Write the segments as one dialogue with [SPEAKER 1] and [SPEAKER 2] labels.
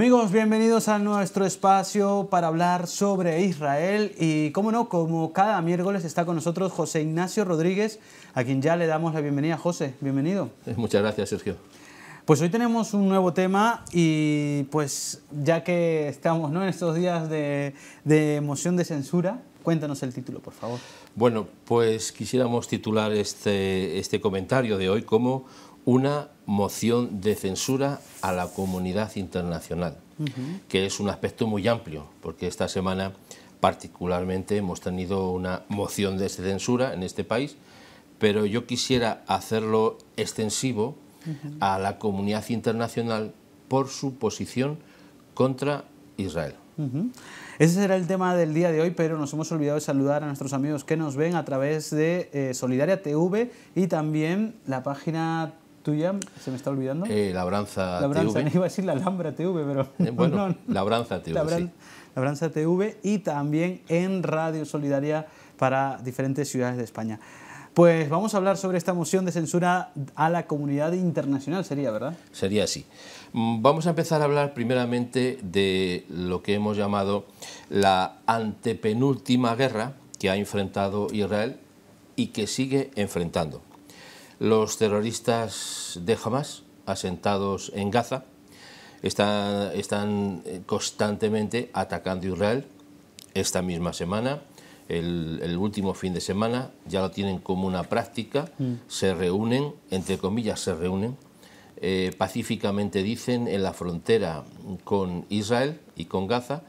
[SPEAKER 1] Amigos, bienvenidos a nuestro espacio para hablar sobre Israel y, como no, como cada miércoles está con nosotros José Ignacio Rodríguez, a quien ya le damos la bienvenida. José, bienvenido. Eh, muchas gracias, Sergio. Pues hoy tenemos un nuevo tema y pues ya que estamos ¿no? en estos días de, de moción de censura, cuéntanos el título, por favor.
[SPEAKER 2] Bueno, pues quisiéramos titular este, este comentario de hoy como una moción de censura a la comunidad internacional, que es un aspecto muy amplio, porque esta semana particularmente hemos tenido una moción de censura en este país, pero yo quisiera hacerlo extensivo a la comunidad internacional por su posición contra Israel.
[SPEAKER 1] Ese será el tema del día de hoy, pero nos hemos olvidado de saludar a nuestros amigos que nos ven a través de eh, Solidaria TV y también la página tuya, se me está olvidando. Eh, Labranza, TV. No iba a decir la Alhambra TV, pero. Eh, bueno, la
[SPEAKER 2] Labranza TV.
[SPEAKER 1] Labranza TV y también en Radio Solidaria para diferentes ciudades de España. Pues vamos a hablar sobre esta moción de censura a la comunidad internacional, sería, ¿verdad?
[SPEAKER 2] Sería así. Mm, vamos a empezar a hablar primeramente de lo que hemos llamado la antepenúltima guerra que ha enfrentado Israel y que sigue enfrentando. Los terroristas de Hamas, asentados en Gaza, están, eh, constantemente atacando Israel. Esta misma semana, el, último fin de semana, ya lo tienen como una práctica, mm. se reúnen, entre comillas, se reúnen, eh, pacíficamente dicen, en la frontera con Israel y con Gaza,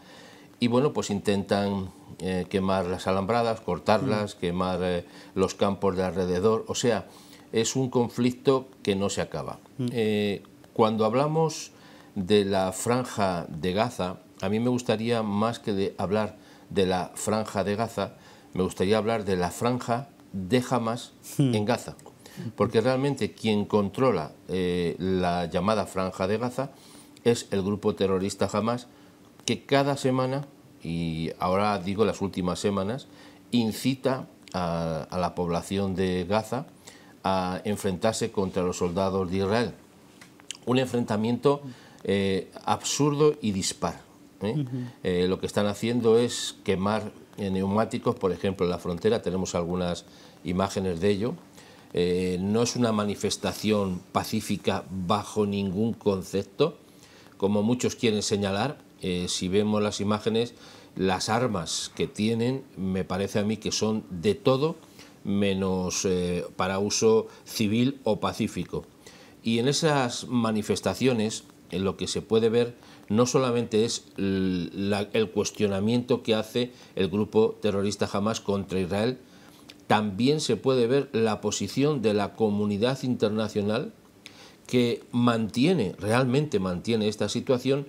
[SPEAKER 2] y bueno, pues intentan eh, quemar las alambradas, cortarlas, mm. quemar los campos de alrededor, o sea, es un conflicto que no se acaba. Mm. Eh, cuando hablamos de la franja de Gaza, a mí me gustaría más que de hablar de la franja de Gaza, me gustaría hablar de la franja de Hamas hmm. en Gaza. Porque realmente quien controla eh, la llamada franja de Gaza es el grupo terrorista Hamas, que cada semana, y ahora digo las últimas semanas, incita a la población de Gaza a enfrentarse contra los soldados de Israel. Un enfrentamiento eh, absurdo y dispar. ¿eh? Eh, lo que están haciendo es quemar neumáticos, por ejemplo, en la frontera, tenemos algunas imágenes de ello. no es una manifestación pacífica bajo ningún concepto, como muchos quieren señalar. si vemos las imágenes, las armas que tienen me parece a mí que son de todo menos eh, para uso civil o pacífico. Y en esas manifestaciones en lo que se puede ver no solamente es el cuestionamiento que hace el grupo terrorista Hamas contra Israel, también se puede ver la posición de la comunidad internacional que mantiene, realmente mantiene esta situación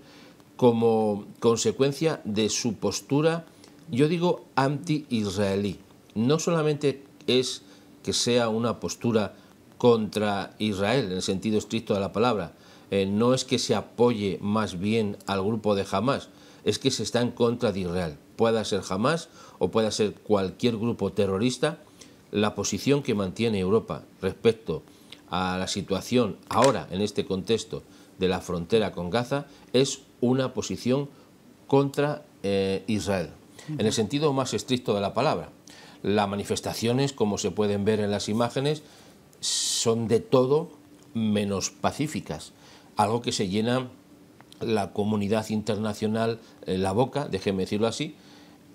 [SPEAKER 2] como consecuencia de su postura, yo digo, anti-israelí. No solamente es que sea una postura contra Israel, en el sentido estricto de la palabra. Eh, no es que se apoye más bien al grupo de Hamas, es que se está en contra de Israel. Pueda ser Hamas o pueda ser cualquier grupo terrorista, la posición que mantiene Europa respecto a la situación ahora, en este contexto de la frontera con Gaza, es una posición contra eh, Israel, en el sentido más estricto de la palabra. Las manifestaciones, como se pueden ver en las imágenes, son de todo menos pacíficas, algo que se llena la comunidad internacional la boca, déjeme decirlo así,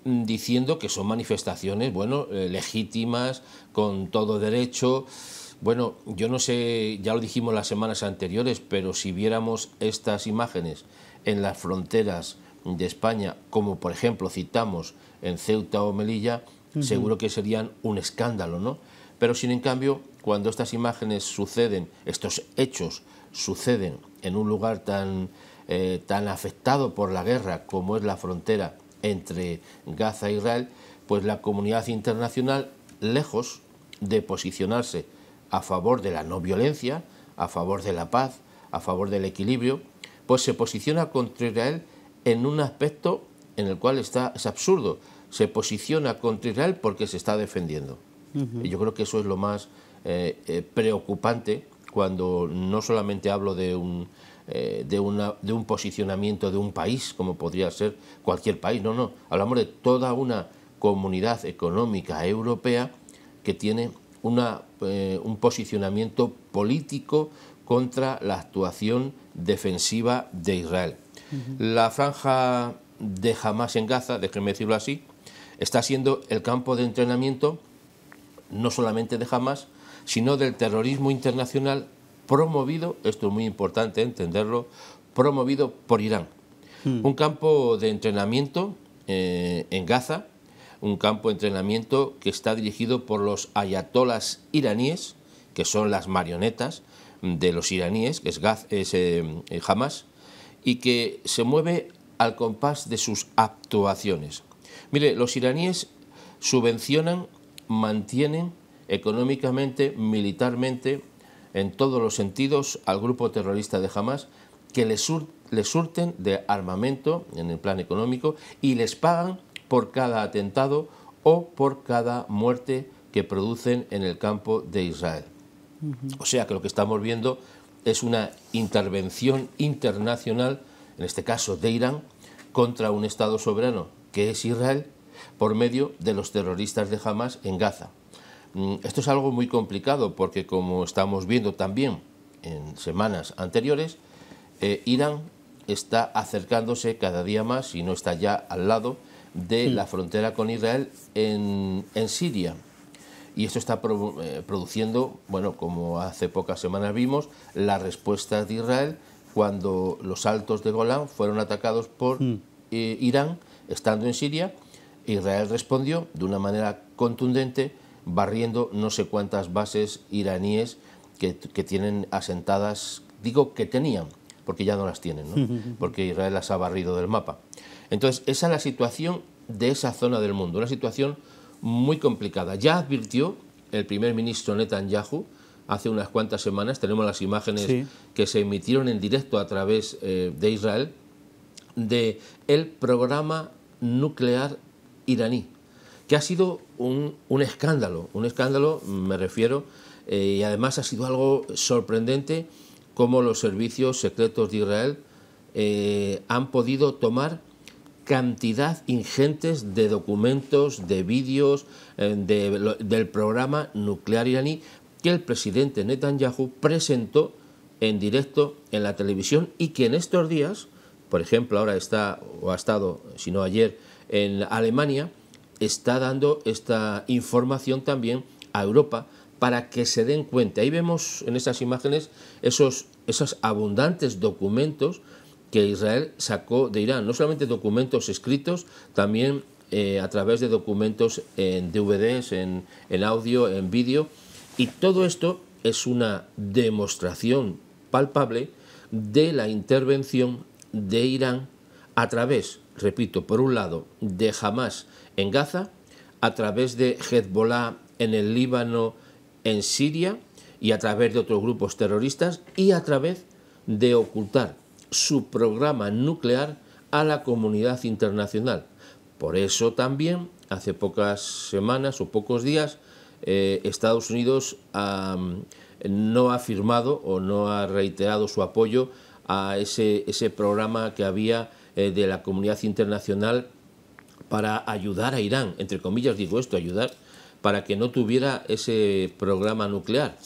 [SPEAKER 2] diciendo que son manifestaciones, bueno, eh, legítimas, con todo derecho. Bueno, yo no sé, ya lo dijimos las semanas anteriores, pero si viéramos estas imágenes en las fronteras de España, como por ejemplo citamos en Ceuta o Melilla, seguro que serían un escándalo, ¿no? Pero sin en cambio, cuando estas imágenes suceden, estos hechos suceden en un lugar tan, eh, tan afectado por la guerra como es la frontera entre Gaza e Israel, pues la comunidad internacional, lejos de posicionarse a favor de la no violencia, a favor de la paz, a favor del equilibrio, pues se posiciona contra Israel en un aspecto en el cual está, es absurdo, se posiciona contra Israel porque se está defendiendo. Y yo creo que eso es lo más eh, eh, preocupante cuando no solamente hablo de un, eh, de, de un posicionamiento de un país, como podría ser cualquier país, no, no, hablamos de toda una comunidad económica europea que tiene una, un posicionamiento político contra la actuación defensiva de Israel. La franja de Hamas en Gaza, déjenme decirlo así, está siendo el campo de entrenamiento no solamente de Hamas, sino del terrorismo internacional promovido, esto es muy importante entenderlo, promovido por Irán. Hmm. Un campo de entrenamiento eh, en Gaza, un campo de entrenamiento que está dirigido por los ayatolas iraníes, que son las marionetas de los iraníes, que es, eh, Hamas, y que se mueve al compás de sus actuaciones. Mire, los iraníes subvencionan, mantienen económicamente, militarmente, en todos los sentidos, al grupo terrorista de Hamas, que les, surten de armamento en el plan económico y les pagan por cada atentado o por cada muerte que producen en el campo de Israel. O sea que lo que estamos viendo es una intervención internacional, en este caso de Irán, contra un Estado soberano que es Israel, por medio de los terroristas de Hamas en Gaza. Mm, esto es algo muy complicado porque, como estamos viendo también en semanas anteriores, eh, Irán está acercándose cada día más, y no está ya al lado, de la frontera con Israel en, Siria. Y esto está eh, produciendo, bueno, como hace pocas semanas vimos, la respuesta de Israel cuando los altos de Golán fueron atacados por mm. eh, Irán estando en Siria, Israel respondió de una manera contundente, barriendo no sé cuántas bases iraníes que, tienen asentadas, digo que tenían, porque ya no las tienen, ¿no? porque Israel las ha barrido del mapa. Entonces, esa es la situación de esa zona del mundo, una situación muy complicada. Ya advirtió el primer ministro Netanyahu hace unas cuantas semanas, tenemos las imágenes que se emitieron en directo a través eh, de Israel, de el programa nuclear iraní, que ha sido un, un escándalo, un escándalo, me refiero, eh, y además ha sido algo sorprendente cómo los servicios secretos de Israel eh, han podido tomar cantidad ingentes de documentos, de vídeos eh, del programa nuclear iraní que el presidente Netanyahu presentó en directo en la televisión y que en estos días por ejemplo, ahora está o ha estado, si no ayer, en Alemania, está dando esta información también a Europa para que se den cuenta. Ahí vemos en estas imágenes esos, esos abundantes documentos que Israel sacó de Irán, no solamente documentos escritos, también eh, a través de documentos en DVDs, en, en audio, en vídeo, y todo esto es una demostración palpable de la intervención de Irán a través, repito, por un lado, de Hamas en Gaza, a través de Hezbollah en el Líbano, en Siria y a través de otros grupos terroristas y a través de ocultar su programa nuclear a la comunidad internacional. Por eso también, hace pocas semanas o pocos días, eh, Estados Unidos no ha firmado o no ha reiterado su apoyo a ese, ese programa que había eh, de la comunidad internacional para ayudar a Irán, entre comillas digo esto, ayudar, para que no tuviera ese programa nuclear.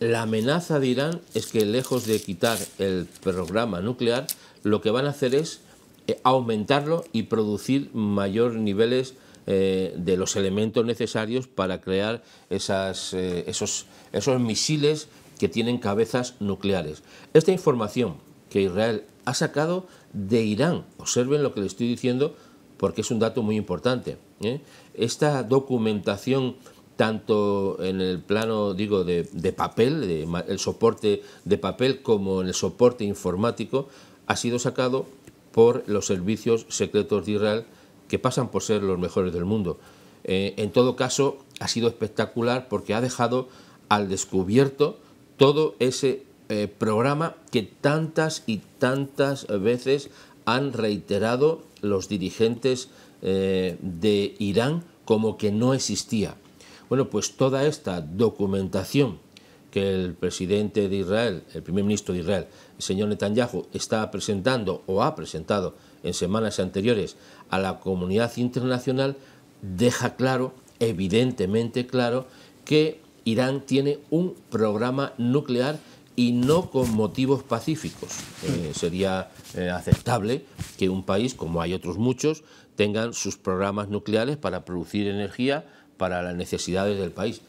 [SPEAKER 2] La amenaza de Irán es que lejos de quitar el programa nuclear, lo que van a hacer es eh, aumentarlo y producir mayores niveles eh, de los elementos necesarios para crear esas, esos, esos misiles que tienen cabezas nucleares. Esta información que Israel ha sacado de Irán. Observen lo que le estoy diciendo porque es un dato muy importante. ¿eh? Esta documentación tanto en el plano, digo, de, papel, de, el soporte de papel, como en el soporte informático, ha sido sacado por los servicios secretos de Israel, que pasan por ser los mejores del mundo. Eh, en todo caso, ha sido espectacular porque ha dejado al descubierto todo ese eh, programa que tantas y tantas veces han reiterado los dirigentes eh, de Irán como que no existía. Bueno, pues toda esta documentación que el presidente de Israel, el primer ministro de Israel, el señor Netanyahu, está presentando o ha presentado en semanas anteriores a la comunidad internacional, deja claro, evidentemente claro, que Irán tiene un programa nuclear y no con motivos pacíficos. Eh, sería eh, aceptable que un país, como hay otros muchos, tengan sus programas nucleares para producir energía para las necesidades del país.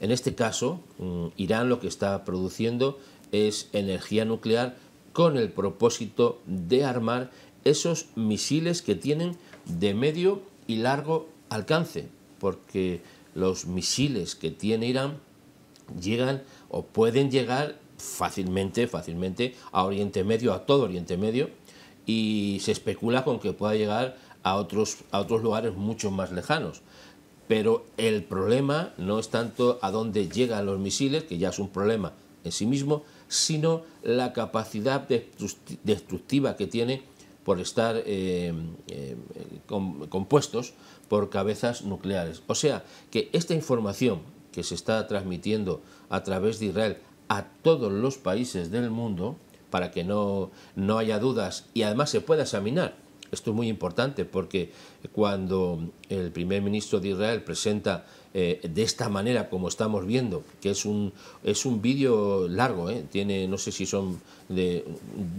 [SPEAKER 2] En este caso, mm, Irán lo que está produciendo es energía nuclear con el propósito de armar esos misiles que tienen de medio y largo alcance, porque los misiles que tiene Irán llegan o pueden llegar fácilmente, fácilmente a Oriente Medio, a todo Oriente Medio, y se especula con que pueda llegar a otros, a otros lugares mucho más lejanos. Pero el problema no es tanto a dónde llegan los misiles, que ya es un problema en sí mismo, sino la capacidad destructiva que tiene por estar eh, eh, compuestos por cabezas nucleares. O sea, que esta información que se está transmitiendo a través de Israel a todos los países del mundo para que no, haya dudas y además se pueda examinar. Esto es muy importante porque cuando el primer ministro de Israel presenta eh, de esta manera, como estamos viendo, que es un, es un vídeo largo, eh, tiene no sé si son de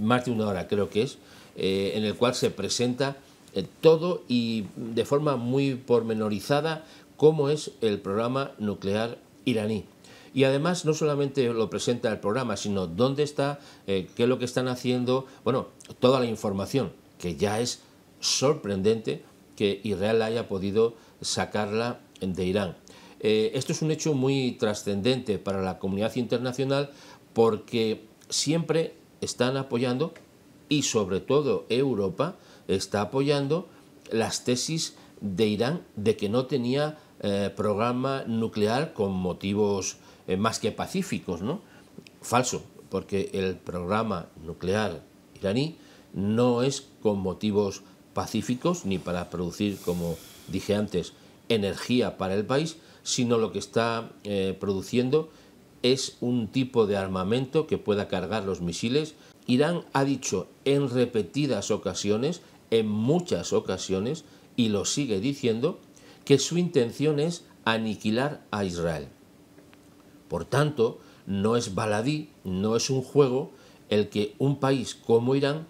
[SPEAKER 2] más de una hora creo que es, eh, en el cual se presenta todo y de forma muy pormenorizada cómo es el programa nuclear iraní. Y además no solamente lo presenta el programa, sino dónde está, eh, qué es lo que están haciendo, bueno, toda la información, que ya es sorprendente que Israel haya podido sacarla de Irán. Eh, esto es un hecho muy trascendente para la comunidad internacional porque siempre están apoyando y sobre todo Europa está apoyando las tesis de Irán de que no tenía eh, programa nuclear con motivos eh, más que pacíficos, ¿no? Falso, porque el programa nuclear iraní no es con motivos pacíficos ni para producir, como dije antes, energía para el país, sino lo que está eh, produciendo es un tipo de armamento que pueda cargar los misiles. Irán ha dicho en repetidas ocasiones, en muchas ocasiones, y lo sigue diciendo, que su intención es aniquilar a Israel. Por tanto, no es baladí, no es un juego el que un país como Irán,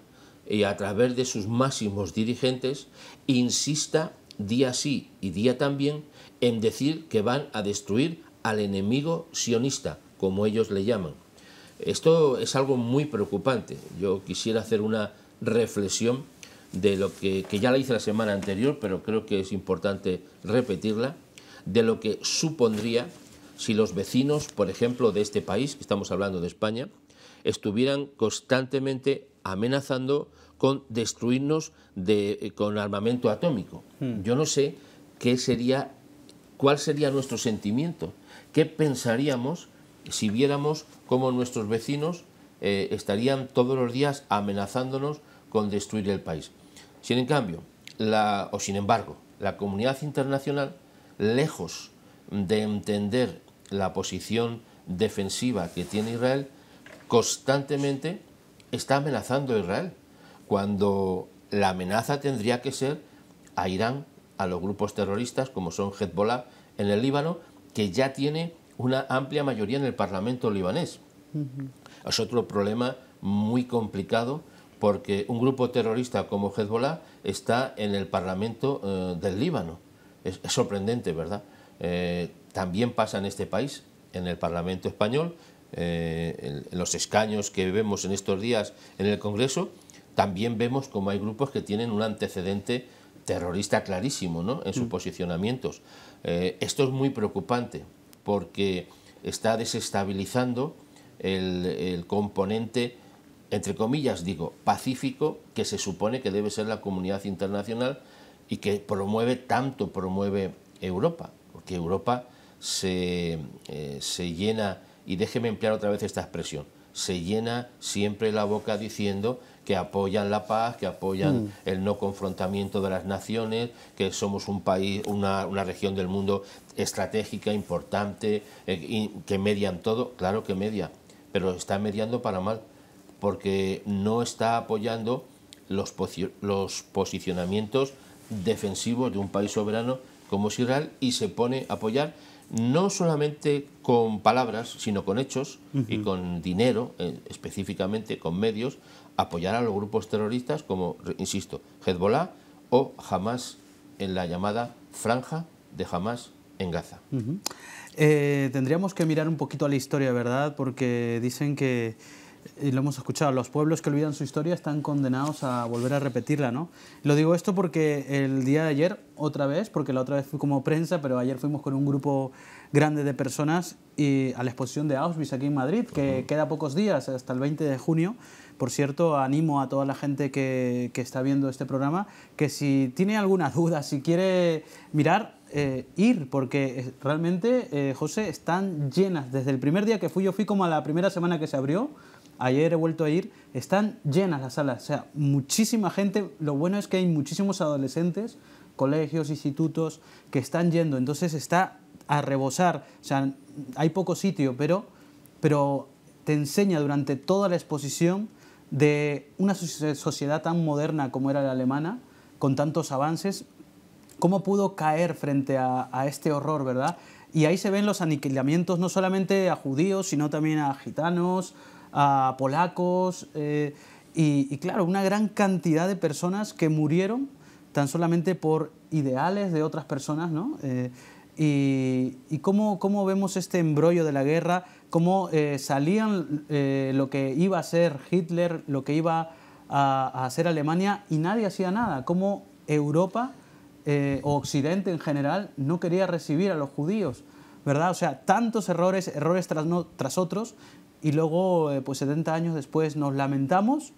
[SPEAKER 2] y eh, a través de sus máximos dirigentes, insista día sí y día también en decir que van a destruir al enemigo sionista, como ellos le llaman. Esto es algo muy preocupante. Yo quisiera hacer una reflexión de lo que, que ya la hice la semana anterior, pero creo que es importante repetirla, de lo que supondría si los vecinos, por ejemplo, de este país, estamos hablando de España, estuvieran constantemente amenazando con destruirnos eh, con armamento atómico. Hmm. Yo no sé qué sería, cuál sería nuestro sentimiento, qué pensaríamos si viéramos cómo nuestros vecinos eh, estarían todos los días amenazándonos con destruir el país. Sin en cambio, la, o sin embargo, la comunidad internacional, lejos de entender la posición defensiva que tiene Israel, constantemente está amenazando a Israel, cuando la amenaza tendría que ser a Irán, a los grupos terroristas como son Hezbollah en el Líbano, que ya tiene una amplia mayoría en el Parlamento libanés. Es otro problema muy complicado porque un grupo terrorista como Hezbollah está en el Parlamento eh, del Líbano. Es, sorprendente, ¿verdad? Eh, también pasa en este país, en el Parlamento español, eh, en los escaños que vemos en estos días en el Congreso, también vemos como hay grupos que tienen un antecedente terrorista clarísimo en sus mm. posicionamientos. Eh, esto es muy preocupante porque está desestabilizando el, el, componente, entre comillas digo, pacífico que se supone que debe ser la comunidad internacional y que promueve tanto promueve Europa, porque Europa eh, se, llena, y déjeme emplear otra vez esta expresión, se llena siempre la boca diciendo que apoyan la paz, que apoyan mm. el no confrontamiento de las naciones, que somos un país, una, región del mundo estratégica, importante, eh, que median todo, claro que media, pero está mediando para mal, porque no está apoyando los, los posicionamientos defensivos de un país soberano como es Israel y se pone a apoyar no solamente con palabras, sino con hechos y con dinero, eh, específicamente con medios, apoyar a los grupos terroristas como, insisto, Hezbollah o Hamas en la llamada franja de Hamas en Gaza.
[SPEAKER 1] Eh, tendríamos que mirar un poquito a la historia, ¿verdad? Porque dicen que y lo hemos escuchado, los pueblos que olvidan su historia están condenados a volver a repetirla, ¿no? Lo digo esto porque el día de ayer, otra vez, porque la otra vez fui como prensa, pero ayer fuimos con un grupo grande de personas y a la exposición de Auschwitz aquí en Madrid, que queda pocos días, hasta el 20 de junio. Por cierto, animo a toda la gente que, que está viendo este programa que si tiene alguna duda, si quiere mirar, eh, ir, porque eh, realmente, eh, José, están llenas. Desde el primer día que fui, yo fui como a la primera semana que se abrió, ayer he vuelto a ir, están llenas las salas, o sea, muchísima gente, lo bueno es que hay muchísimos adolescentes, colegios, institutos, que están yendo, entonces está a rebosar, o sea, hay poco sitio, pero, pero te enseña durante toda la exposición de una sociedad tan moderna como era la alemana, con tantos avances, cómo pudo caer frente a, a este horror, ¿verdad? Y ahí se ven los aniquilamientos no solamente a judíos, sino también a gitanos, a polacos eh, y, claro, una gran cantidad de personas que murieron tan solamente por ideales de otras personas, ¿no? Eh, y, cómo, vemos este embrollo de la guerra, cómo eh, salían lo que iba a ser Hitler, lo que iba a, a hacer Alemania y nadie hacía nada, cómo Europa o Occidente en general no quería recibir a los judíos. ¿verdad? O sea, tantos errores, errores tras, no, tras otros, y luego, eh, pues 70 años después, nos lamentamos,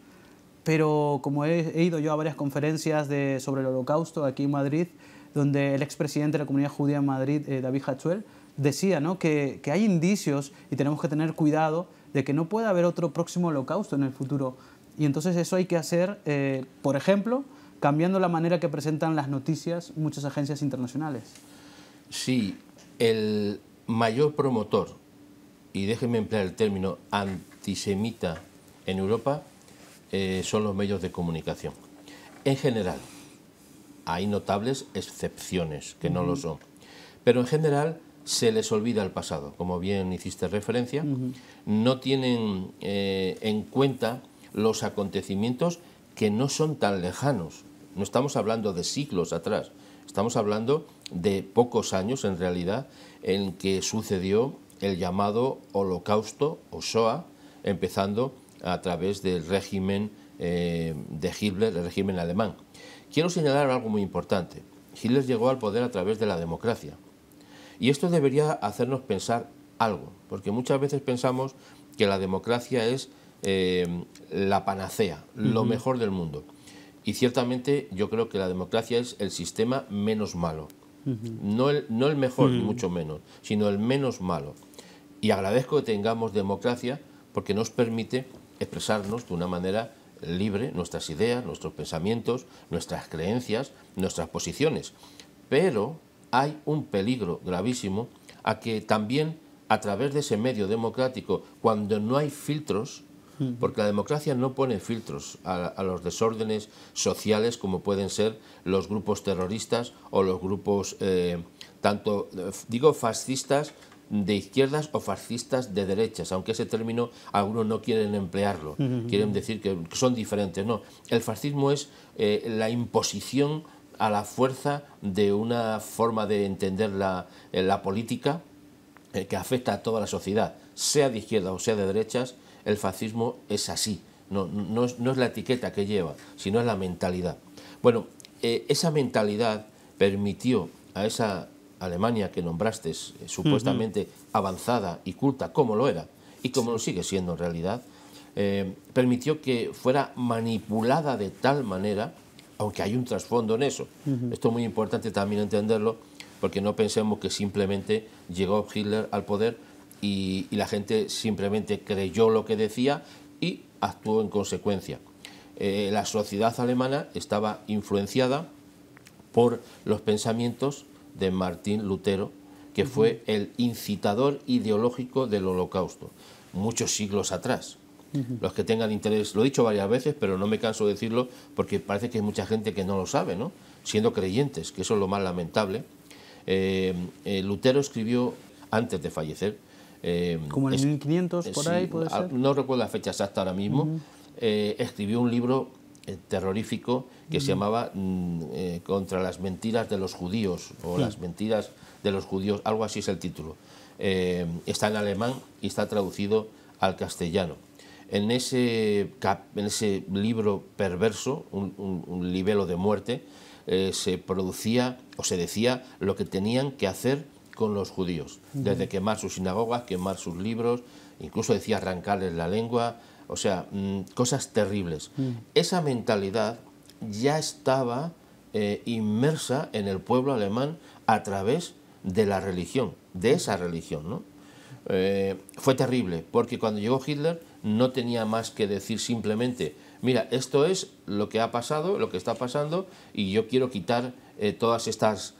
[SPEAKER 1] pero como he, ido yo a varias conferencias de, sobre el holocausto aquí en Madrid, donde el expresidente de la comunidad judía en Madrid, eh, David Hachuel, decía ¿no? que, que hay indicios y tenemos que tener cuidado de que no pueda haber otro próximo holocausto en el futuro. Y entonces eso hay que hacer, eh, por ejemplo, cambiando la manera que presentan las noticias muchas agencias internacionales. Sí, el
[SPEAKER 2] mayor promotor y déjenme emplear el término antisemita en Europa, eh, son los medios de comunicación. En general, hay notables excepciones que no lo son, pero en general se les olvida el pasado, como bien hiciste referencia, no tienen eh, en cuenta los acontecimientos que no son tan lejanos. No estamos hablando de siglos atrás, estamos hablando de pocos años en realidad en que sucedió el llamado holocausto o SOA, empezando a través del régimen eh, de Hitler, el régimen alemán. Quiero señalar algo muy importante. Hitler llegó al poder a través de la democracia. Y esto debería hacernos pensar algo, porque muchas veces pensamos que la democracia es eh, la panacea, lo mejor del mundo. Y ciertamente yo creo que la democracia es el sistema menos malo. no, el, no el mejor, mucho menos, sino el menos malo. Y agradezco que tengamos democracia porque nos permite expresarnos de una manera libre nuestras ideas, nuestros pensamientos, nuestras creencias, nuestras posiciones. Pero hay un peligro gravísimo a que también a través de ese medio democrático, cuando no hay filtros, hmm. porque la democracia no pone filtros a, los desórdenes sociales como pueden ser los grupos terroristas o los grupos eh, tanto, eh, digo, fascistas de izquierdas o fascistas de derechas, aunque ese término algunos no quieren emplearlo, quieren decir que son diferentes. No, el fascismo es eh, la imposición a la fuerza de una forma de entender la, eh, la política eh, que afecta a toda la sociedad, sea de izquierda o sea de derechas, el fascismo es así. No, no, es, la etiqueta que lleva, sino es la mentalidad. Bueno, esa mentalidad permitió a esa Alemania que nombraste eh, supuestamente avanzada y culta, como lo era, y como lo sigue siendo en realidad, eh, permitió que fuera manipulada de tal manera, aunque hay un trasfondo en eso. Esto es muy importante también entenderlo, porque no pensemos que simplemente llegó Hitler al poder y, la gente simplemente creyó lo que decía y actuó en consecuencia. Eh, la sociedad alemana estaba influenciada por los pensamientos de Martín Lutero, que fue el incitador ideológico del holocausto, muchos siglos atrás. Los que tengan interés, lo he dicho varias veces, pero no me canso de decirlo porque parece que hay mucha gente que no lo sabe, ¿no? siendo creyentes, que eso es lo más lamentable. Eh, eh, Lutero escribió antes de fallecer. Eh, Como en
[SPEAKER 1] 1500, por ahí, puede ser.
[SPEAKER 2] No recuerdo la fecha exacta ahora mismo. escribió un libro eh, terrorífico que se mm. llamaba mm, eh, Contra las mentiras de los judíos o las mentiras de los judíos, algo así es el título. Eh, está en alemán y está traducido al castellano. En ese, en ese libro perverso, un, libelo de muerte, se producía o se decía lo que tenían que hacer con los judíos, desde quemar sus sinagogas, quemar sus libros, incluso decía arrancarles la lengua, o sea, mm, cosas terribles. Mm. Esa mentalidad ya estaba eh, inmersa en el pueblo alemán a través de la religión, de esa religión, ¿no? Eh, fue terrible, porque cuando llegó Hitler no tenía más que decir simplemente, mira, esto es lo que ha pasado, lo que está pasando, y yo quiero quitar eh, todas estas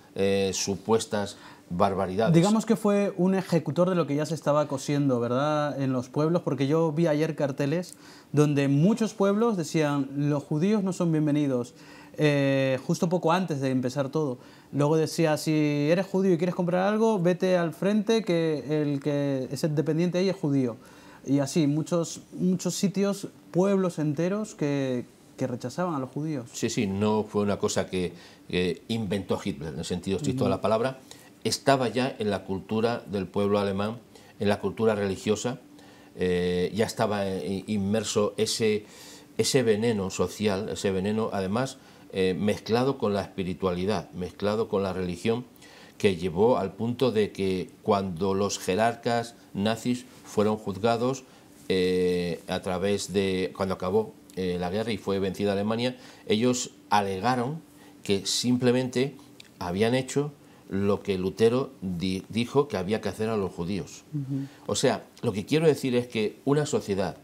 [SPEAKER 2] supuestas barbaridades. Digamos
[SPEAKER 1] que fue un ejecutor de lo que ya se estaba cosiendo, ¿verdad? En los pueblos, porque yo vi ayer carteles donde muchos pueblos decían, los judíos no son bienvenidos, eh, justo poco antes de empezar todo. Luego decía, si eres judío y quieres comprar algo, vete al frente, que el que es el dependiente ahí es judío. Y así, muchos, muchos sitios, pueblos enteros que, rechazaban a los judíos.
[SPEAKER 2] Sí, sí, no fue una cosa que, que inventó Hitler, en el sentido estricto de la palabra, estaba ya en la cultura del pueblo alemán, en la cultura religiosa, eh, ya estaba eh, inmerso ese, ese veneno social, ese veneno además eh, mezclado con la espiritualidad, mezclado con la religión, que llevó al punto de que cuando los jerarcas nazis fueron juzgados a través de, cuando acabó la guerra y fue vencida Alemania, ellos alegaron que simplemente habían hecho lo que Lutero dijo que había que hacer a los judíos. O sea, lo que quiero decir es que una sociedad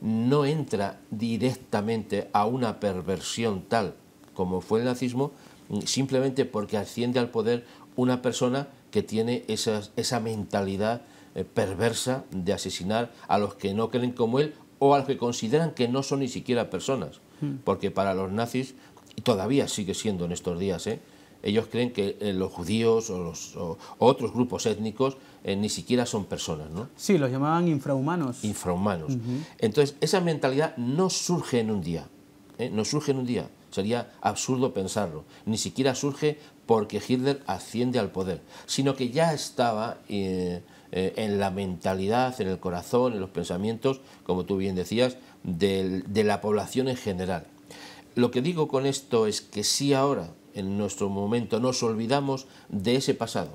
[SPEAKER 2] no entra directamente a una perversión tal como fue el nazismo, mm, simplemente porque asciende al poder una persona que tiene esa mentalidad eh, perversa de asesinar a los que no creen como él o a los que consideran que no son ni siquiera personas. Hmm. Porque para los nazis, y todavía sigue siendo en estos días, ¿eh? Ellos creen que eh, los judíos o, los, otros grupos étnicos eh, ni siquiera son personas, ¿no? Sí, los llamaban infrahumanos. Infrahumanos. Entonces, esa mentalidad no surge en un día, ¿eh? no surge en un día. Sería absurdo pensarlo. Ni siquiera surge porque Hitler asciende al poder, sino que ya estaba en la mentalidad, en el corazón, en los pensamientos, como tú bien decías, de la población en general. Lo que digo con esto es que sí ahora en nuestro momento nos olvidamos de ese pasado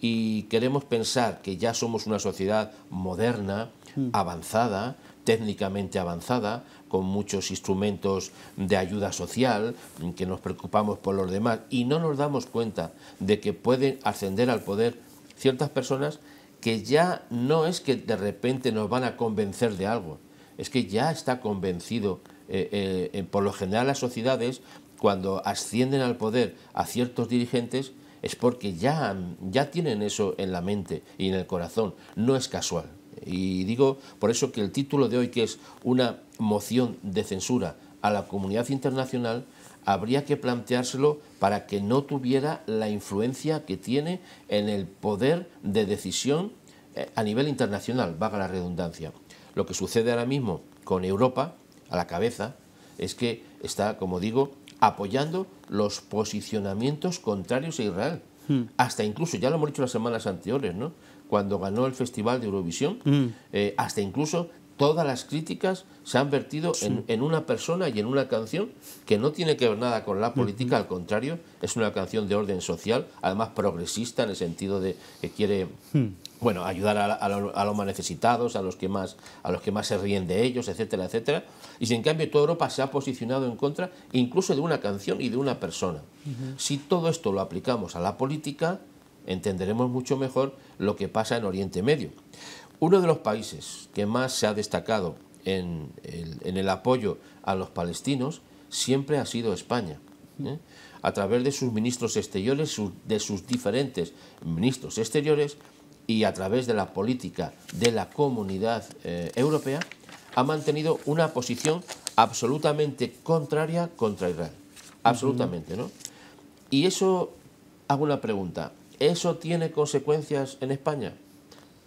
[SPEAKER 2] y queremos pensar que ya somos una sociedad moderna, mm. avanzada, técnicamente avanzada, con muchos instrumentos de ayuda social, que nos preocupamos por los demás y no nos damos cuenta de que pueden ascender al poder ciertas personas que ya no es que de repente nos van a convencer de algo, es que ya está convencido eh, eh, eh, por lo general las sociedades cuando ascienden al poder a ciertos dirigentes es porque ya, ya tienen eso en la mente y en el corazón, no es casual. Y digo por eso que el título de hoy, que es una moción de censura a la comunidad internacional, habría que planteárselo para que no tuviera la influencia que tiene en el poder de decisión eh, a nivel internacional, vaga la redundancia. Lo que sucede ahora mismo con Europa, a la cabeza, es que está, como digo, apoyando los posicionamientos contrarios a Israel. Hmm. Hasta incluso, ya lo hemos dicho las semanas anteriores, ¿no? cuando ganó el Festival de Eurovisión, hmm. eh, hasta incluso todas las críticas se han vertido en, una persona y en una canción que no tiene que ver nada con la hmm. política, al contrario, es una canción de orden social, además progresista en el sentido de que quiere bueno, ayudar a, los más necesitados, a los que más, a los que más se ríen de ellos, etcétera, etcétera. Y si en cambio toda Europa se ha posicionado en contra incluso de una canción y de una persona. Si todo esto lo aplicamos a la política, entenderemos mucho mejor lo que pasa en Oriente Medio. Uno de los países que más se ha destacado en el, apoyo a los palestinos siempre ha sido España. ¿eh? A través de sus ministros exteriores, de sus diferentes ministros exteriores, y a través de la política de la comunidad eh, europea, ha mantenido una posición absolutamente contraria contra Israel. Absolutamente, ¿no? Y eso, hago una pregunta, ¿eso tiene consecuencias en España?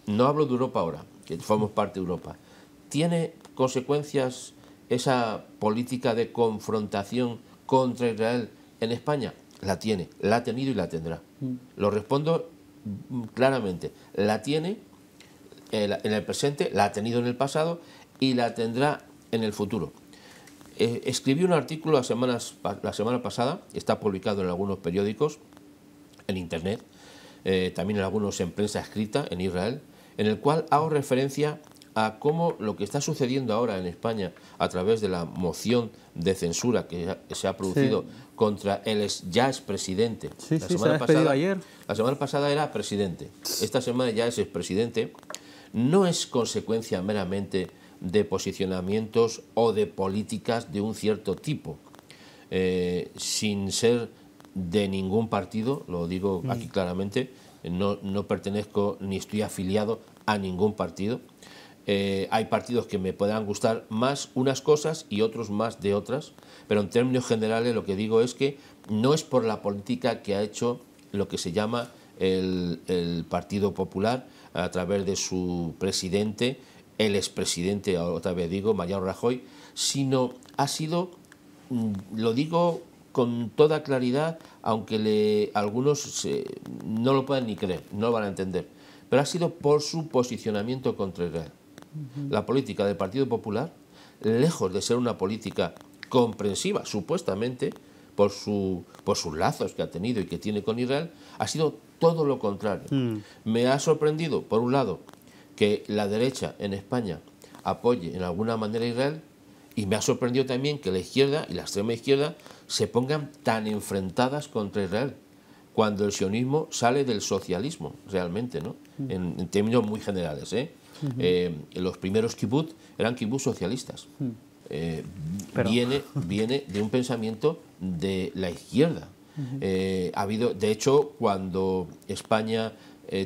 [SPEAKER 2] No hablo de Europa ahora, que formamos parte de Europa. ¿Tiene consecuencias esa política de confrontación contra Israel en España? La tiene, la ha tenido y la tendrá. Mm. Lo respondo claramente. La tiene eh, en el presente, la ha tenido en el pasado y la tendrá en el futuro. Eh, escribí un artículo la, la semana pasada, está publicado en algunos periódicos, en Internet, eh, también en algunos en prensa escrita en Israel, en el cual hago referencia a cómo lo que está sucediendo ahora en España a través de la moción de censura que se ha producido contra el ya expresidente, presidente. la semana pasada, semana pasada era presidente. Esta semana ya es expresidente. No es consecuencia meramente de posicionamientos o de políticas de un cierto tipo, eh, sin ser de ningún partido, lo digo mm. aquí claramente, no, no pertenezco ni estoy afiliado a ningún partido eh, hay partidos que me puedan gustar más unas cosas y otros más de otras, pero en términos generales lo que digo es que no es por la política que ha hecho lo que se llama el, Partido Popular a través de su presidente, el expresidente, otra vez digo, Mayor Rajoy, sino ha sido, mm, lo digo con toda claridad, aunque le, algunos eh, no lo puedan ni creer, no lo van a entender, pero ha sido por su posicionamiento contra Israel la política del Partido Popular, lejos de ser una política comprensiva, supuestamente, por, su, por sus lazos que ha tenido y que tiene con Israel, ha sido todo lo contrario. Mm. Me ha sorprendido, por un lado, que la derecha en España apoye en alguna manera a Israel y me ha sorprendido también que la izquierda y la extrema izquierda se pongan tan enfrentadas contra Israel cuando el sionismo sale del socialismo, realmente, ¿no? Mm. En, términos muy generales, ¿eh? Eh, los primeros kibbutz eran kibbutz socialistas. Mm. Eh, viene, de un pensamiento de la izquierda. ha habido, de hecho, cuando España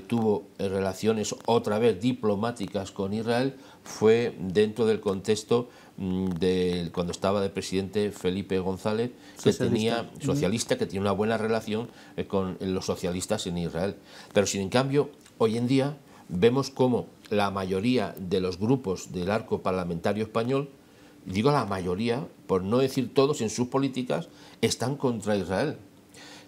[SPEAKER 2] tuvo relaciones otra vez diplomáticas con Israel, fue dentro del contexto Mm, de cuando estaba de presidente Felipe González, que tenía socialista, que tiene una buena relación eh, con los socialistas en Israel. Pero sin en cambio, hoy en día vemos como la mayoría de los grupos del arco parlamentario español, digo la mayoría, por no decir todos en sus políticas, están contra Israel.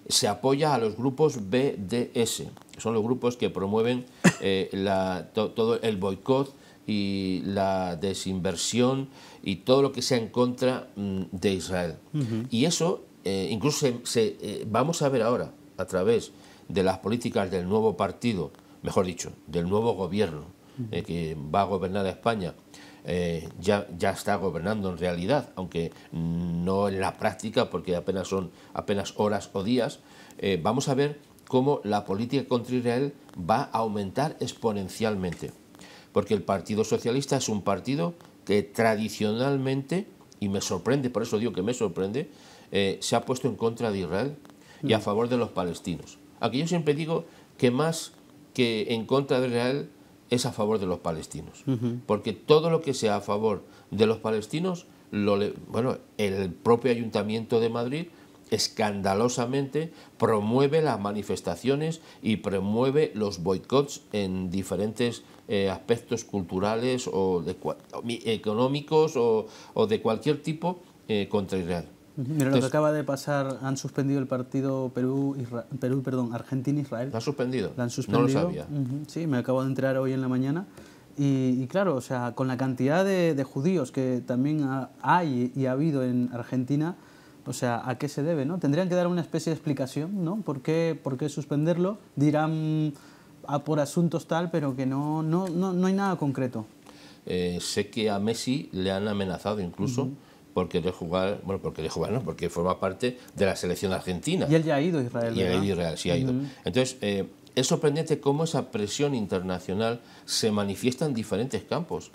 [SPEAKER 2] Se apoya a los grupos BDS, son los grupos que promueven eh, la, todo el boicot y la desinversión y todo lo que sea en contra mm, de Israel. Y eso eh, incluso eh, vamos a ver ahora a través de las políticas del nuevo partido, mejor dicho, del nuevo gobierno eh, que va a gobernar a España. ya, ya está gobernando en realidad, aunque no en la práctica, porque apenas son apenas horas o días, vamos a ver cómo la política contra Israel va a aumentar exponencialmente porque el Partido Socialista es un partido que tradicionalmente, y me sorprende, por eso digo que me sorprende, eh, se ha puesto en contra de Israel y a mm. favor de los palestinos. Aquí yo siempre digo que más que en contra de Israel es a favor de los palestinos, porque todo lo que sea a favor de los palestinos, bueno, el propio ayuntamiento de Madrid escandalosamente promueve las manifestaciones y promueve los boicots en diferentes eh, aspectos culturales o, de, económicos o, de cualquier tipo eh, contra Israel.
[SPEAKER 1] Mira, lo que acaba de pasar, han suspendido el partido Perú, Perú perdón, Argentina-Israel. ¿La han suspendido? ¿La han suspendido? No lo sabía. Sí, me acabo de enterar hoy en la mañana. Y, claro, o sea, con la cantidad de, judíos que también hay y ha habido en Argentina, o sea, ¿a qué se debe? ¿no? Tendrían que dar una especie de explicación, ¿no? ¿Por qué, por qué suspenderlo? Dirán por asuntos tal, pero que no, no, no, no hay nada concreto.
[SPEAKER 2] Eh, sé que a Messi le han amenazado incluso. porque de jugar, bueno, porque de jugar no, porque forma parte de la selección argentina. Y
[SPEAKER 1] él ya ha ido Israel. Y ha ido Israel, sí ha ido.
[SPEAKER 2] Entonces, eh, es sorprendente cómo esa presión internacional se manifiesta en diferentes campos,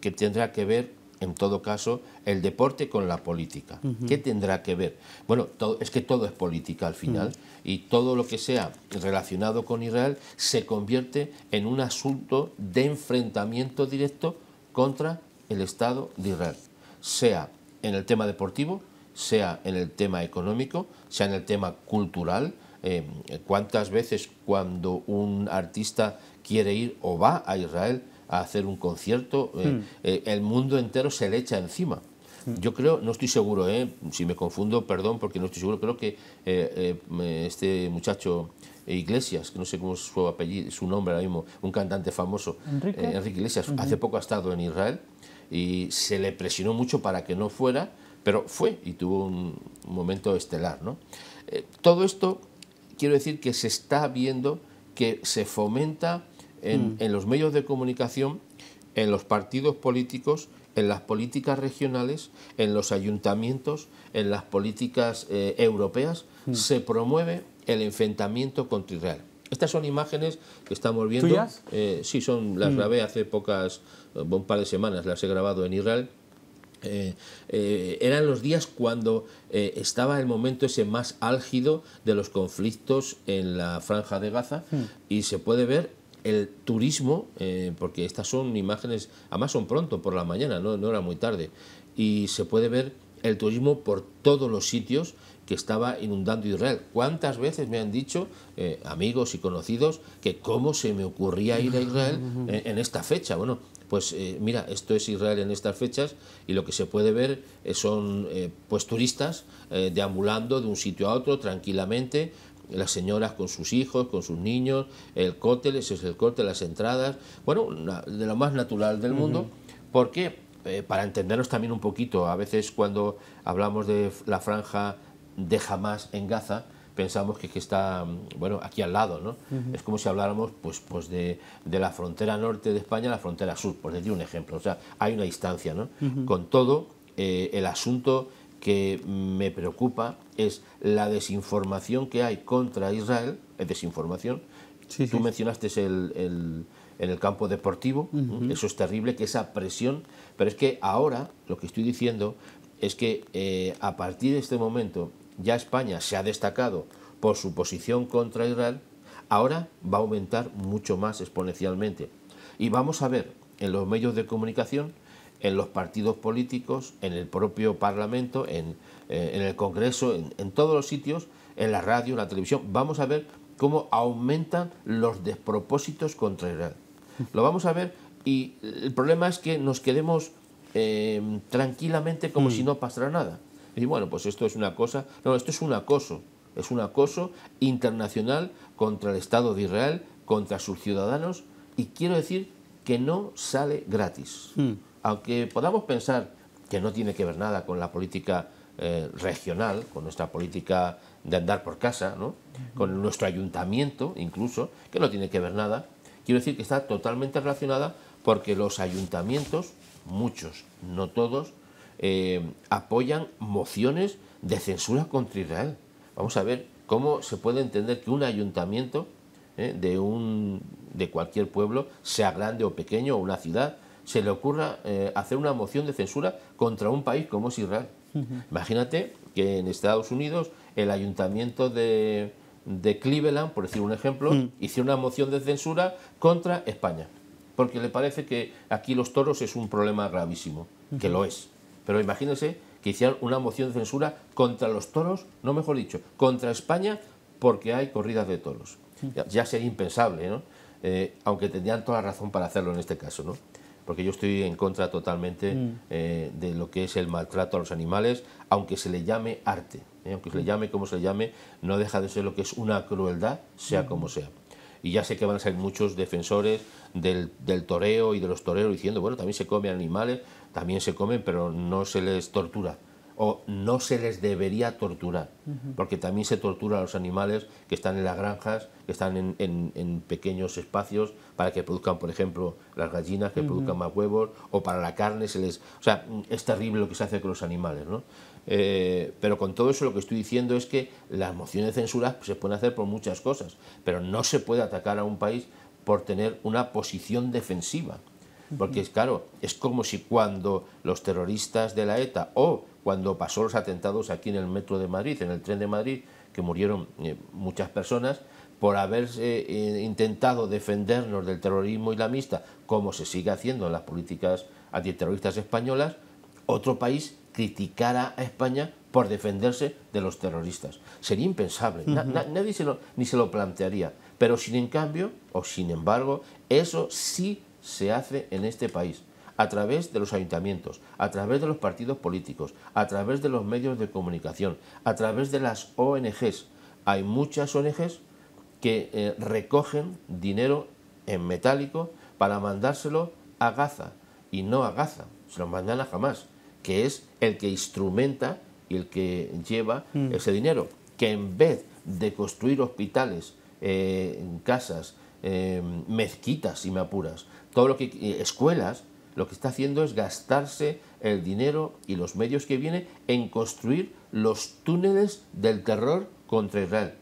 [SPEAKER 2] que tendrá que ver en todo caso, el deporte con la política. ¿Qué tendrá que ver? Bueno, es que todo es política al final y todo lo que sea relacionado con Israel se convierte en un asunto de enfrentamiento directo contra el Estado de Israel, sea en el tema deportivo, sea en el tema económico, sea en el tema cultural. Em, ¿Cuántas veces cuando un artista quiere ir o va a Israel a hacer un concierto, eh, hmm. eh, el mundo entero se le echa encima. Hmm. Yo creo, no estoy seguro, eh, si me confundo, perdón, porque no estoy seguro, creo que este muchacho Iglesias, que no sé cómo es su apellido, su nombre ahora mismo, un cantante famoso, Enrique, Iglesias, hace poco ha estado en Israel y se le presionó mucho para que no fuera, pero fue y tuvo un momento estelar. ¿no? todo esto, quiero decir que se está viendo que se fomenta Mm. en, los medios de comunicación, en los partidos políticos, en las políticas regionales, en los ayuntamientos, en las políticas eh, europeas, mm. se promueve el enfrentamiento contra Israel. Estas son imágenes que estamos viendo. Eh, sí, son, las mm. grabé hace pocas, eh, un par de semanas, las he grabado en Israel. eran los días cuando estaba el momento ese más álgido de los conflictos en la franja de Gaza y se puede ver el turismo, eh, porque estas son imágenes, además son pronto, por la mañana, ¿no? era muy tarde, y se puede ver el turismo por todos los sitios que estaba inundando Israel. ¿Cuántas veces me han dicho eh, amigos y conocidos que cómo se me ocurría ir a Israel en, esta fecha? Bueno, pues eh, mira, esto es Israel en estas fechas y lo que se puede ver son pues turistas deambulando de un sitio a otro tranquilamente las señoras con sus hijos, con sus niños, el cóctel, ese es el cóctel, las entradas, bueno, de lo más natural del mundo, porque eh, para entendernos también un poquito, a veces cuando hablamos de la franja de Hamas en Gaza, pensamos que, que está, mm, bueno, aquí al lado, ¿no? Es como si habláramos, pues, pues de, de, la frontera norte de España a la frontera sur, por decir un ejemplo, o sea, hay una distancia, ¿no? Con todo, eh, el asunto que me preocupa es la desinformación que hay contra Israel, es desinformación. Tú mencionaste el, en el campo deportivo, eso es terrible, que esa presión, pero es que ahora lo que estoy diciendo es que eh, a partir de este momento ya España se ha destacado por su posición contra Israel, ahora va a aumentar mucho más exponencialmente. Y vamos a ver en los medios de comunicación en los partidos políticos, en el propio Parlamento, en, eh, el Congreso, en, todos los sitios, en la radio, en la televisión. Vamos a ver cómo aumentan los despropósitos contra Israel. Lo vamos a ver y el problema es que nos quedemos eh, tranquilamente como mm. si no pasara nada. Y bueno, pues esto es una cosa, no, esto es un acoso, es un acoso internacional contra el Estado de Israel, contra sus ciudadanos y quiero decir que no sale gratis. Mm aunque podamos pensar que no tiene que ver nada con la política eh, regional, con nuestra política de andar por casa, con nuestro ayuntamiento incluso, que no tiene que ver nada, quiero decir que está totalmente relacionada porque los ayuntamientos, muchos, no todos, eh, apoyan mociones de censura contra Israel. Vamos a ver cómo se puede entender que un ayuntamiento eh, de, un, de cualquier pueblo, sea grande o pequeño, o una ciudad, se le ocurra eh, hacer una moción de censura contra un país como es Israel. Imagínate que en Estados Unidos el ayuntamiento de, Cleveland, por decir un ejemplo, mm. hiciera una moción de censura contra España, porque le parece que aquí los toros es un problema gravísimo, que lo es. Pero imagínense que hicieran una moción de censura contra los toros, no mejor dicho, contra España porque hay corridas de toros. Mm. Ya, sería impensable, ¿no? Eh, aunque tendrían toda la razón para hacerlo en este caso, ¿no? porque yo estoy en contra totalmente mm. eh, de lo que es el maltrato a los animales, aunque se le llame arte, eh, aunque se le mm. llame como se le llame, no deja de ser lo que es una crueldad, sea mm. como sea. Y ya sé que van a ser muchos defensores del, toreo y de los toreros diciendo, bueno, también se comen animales, también se comen, pero no se les tortura o no se les debería torturar, porque también se tortura a los animales que están en las granjas que están en, pequeños espacios para que produzcan, por ejemplo, las gallinas, que produzcan más huevos, o para la carne se les... O sea, es terrible lo que se hace con los animales, ¿no? Eh, pero con todo eso lo que estoy diciendo es que las mociones de censura se pueden hacer por muchas cosas, pero no se puede atacar a un país por tener una posición defensiva. Porque, claro, es como si cuando los terroristas de la ETA o cuando pasó los atentados aquí en el metro de Madrid, en el tren de Madrid, que murieron eh, muchas personas, por haberse eh, intentado defendernos del terrorismo islamista, como se sigue haciendo en las políticas antiterroristas españolas, otro país criticara a España por defenderse de los terroristas. Sería impensable, nadie se lo, ni se lo plantearía. Pero sin en cambio, o sin embargo, eso sí se hace en este país, a través de los ayuntamientos, a través de los partidos políticos, a través de los medios de comunicación, a través de las ONGs. Hay muchas ONGs que eh, recogen dinero en metálico para mandárselo a Gaza. Y no a Gaza, se lo mandan a Hamas, que es el que instrumenta y el que lleva mm. ese dinero. Que en vez de construir hospitales, eh, casas, eh, mezquitas, y me apuras, todo lo que, escuelas, lo que está haciendo es gastarse el dinero y los medios que viene en construir los túneles del terror contra Israel.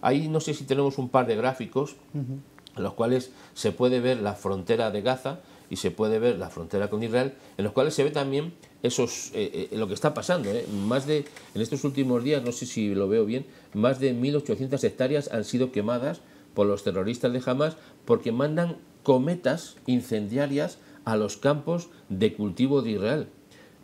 [SPEAKER 2] Ahí no sé si tenemos un par de gráficos en los cuales se puede ver la frontera de Gaza y se puede ver la frontera con Israel, en los cuales se ve también esos, eh, eh, lo que está pasando. ¿eh? Más de, en estos últimos días, no sé si lo veo bien, más de 1.800 hectáreas han sido quemadas por los terroristas de Hamas porque mandan cometas incendiarias a los campos de cultivo de Israel.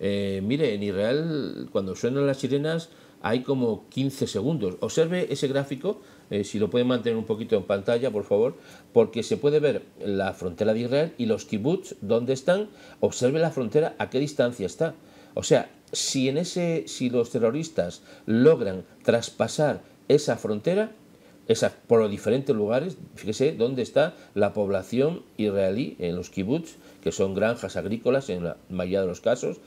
[SPEAKER 2] mire, en Israel, cuando suenan las sirenas, hay como 15 segundos. Observe ese gráfico, eh, si lo pueden mantener un poquito en pantalla, por favor, porque se puede ver la frontera de Israel y los kibbutz, dónde están. Observe la frontera, a qué distancia está. O sea, si, en ese, si los terroristas logran traspasar esa frontera, esa, por los diferentes lugares, fíjese dónde está la población israelí en los kibbutz, que son granjas agrícolas en la mayoría de los casos,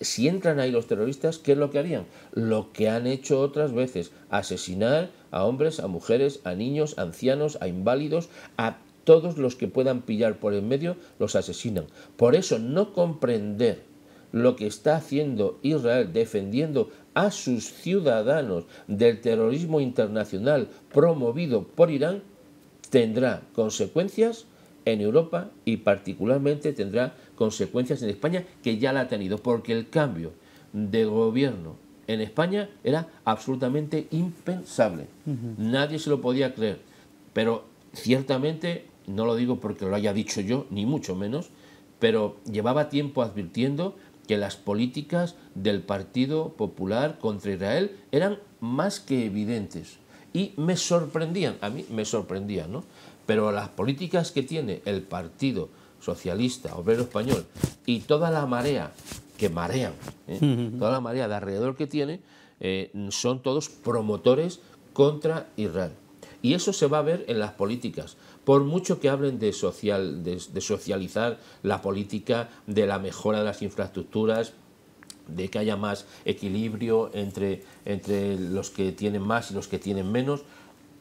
[SPEAKER 2] si entran ahí los terroristas, ¿qué es lo que harían? Lo que han hecho otras veces, asesinar a hombres, a mujeres, a niños, a ancianos, a inválidos, a todos los que puedan pillar por el medio, los asesinan. Por eso no comprender lo que está haciendo Israel defendiendo a sus ciudadanos del terrorismo internacional promovido por Irán tendrá consecuencias en Europa y particularmente tendrá consecuencias en España que ya la ha tenido, porque el cambio de gobierno en España era absolutamente impensable. Nadie se lo podía creer. Pero ciertamente, no lo digo porque lo haya dicho yo, ni mucho menos, pero llevaba tiempo advirtiendo que las políticas del Partido Popular contra Israel eran más que evidentes. Y me sorprendían, a mí me sorprendían, ¿no? Pero las políticas que tiene el Partido socialista, obrero español y toda la marea que marean, ¿eh? toda la marea de alrededor que tiene, eh, son todos promotores contra Israel. Y eso se va a ver en las políticas. Por mucho que hablen de, social, de, socializar la política, de la mejora de las infraestructuras, de que haya más equilibrio entre, entre los que tienen más y los que tienen menos,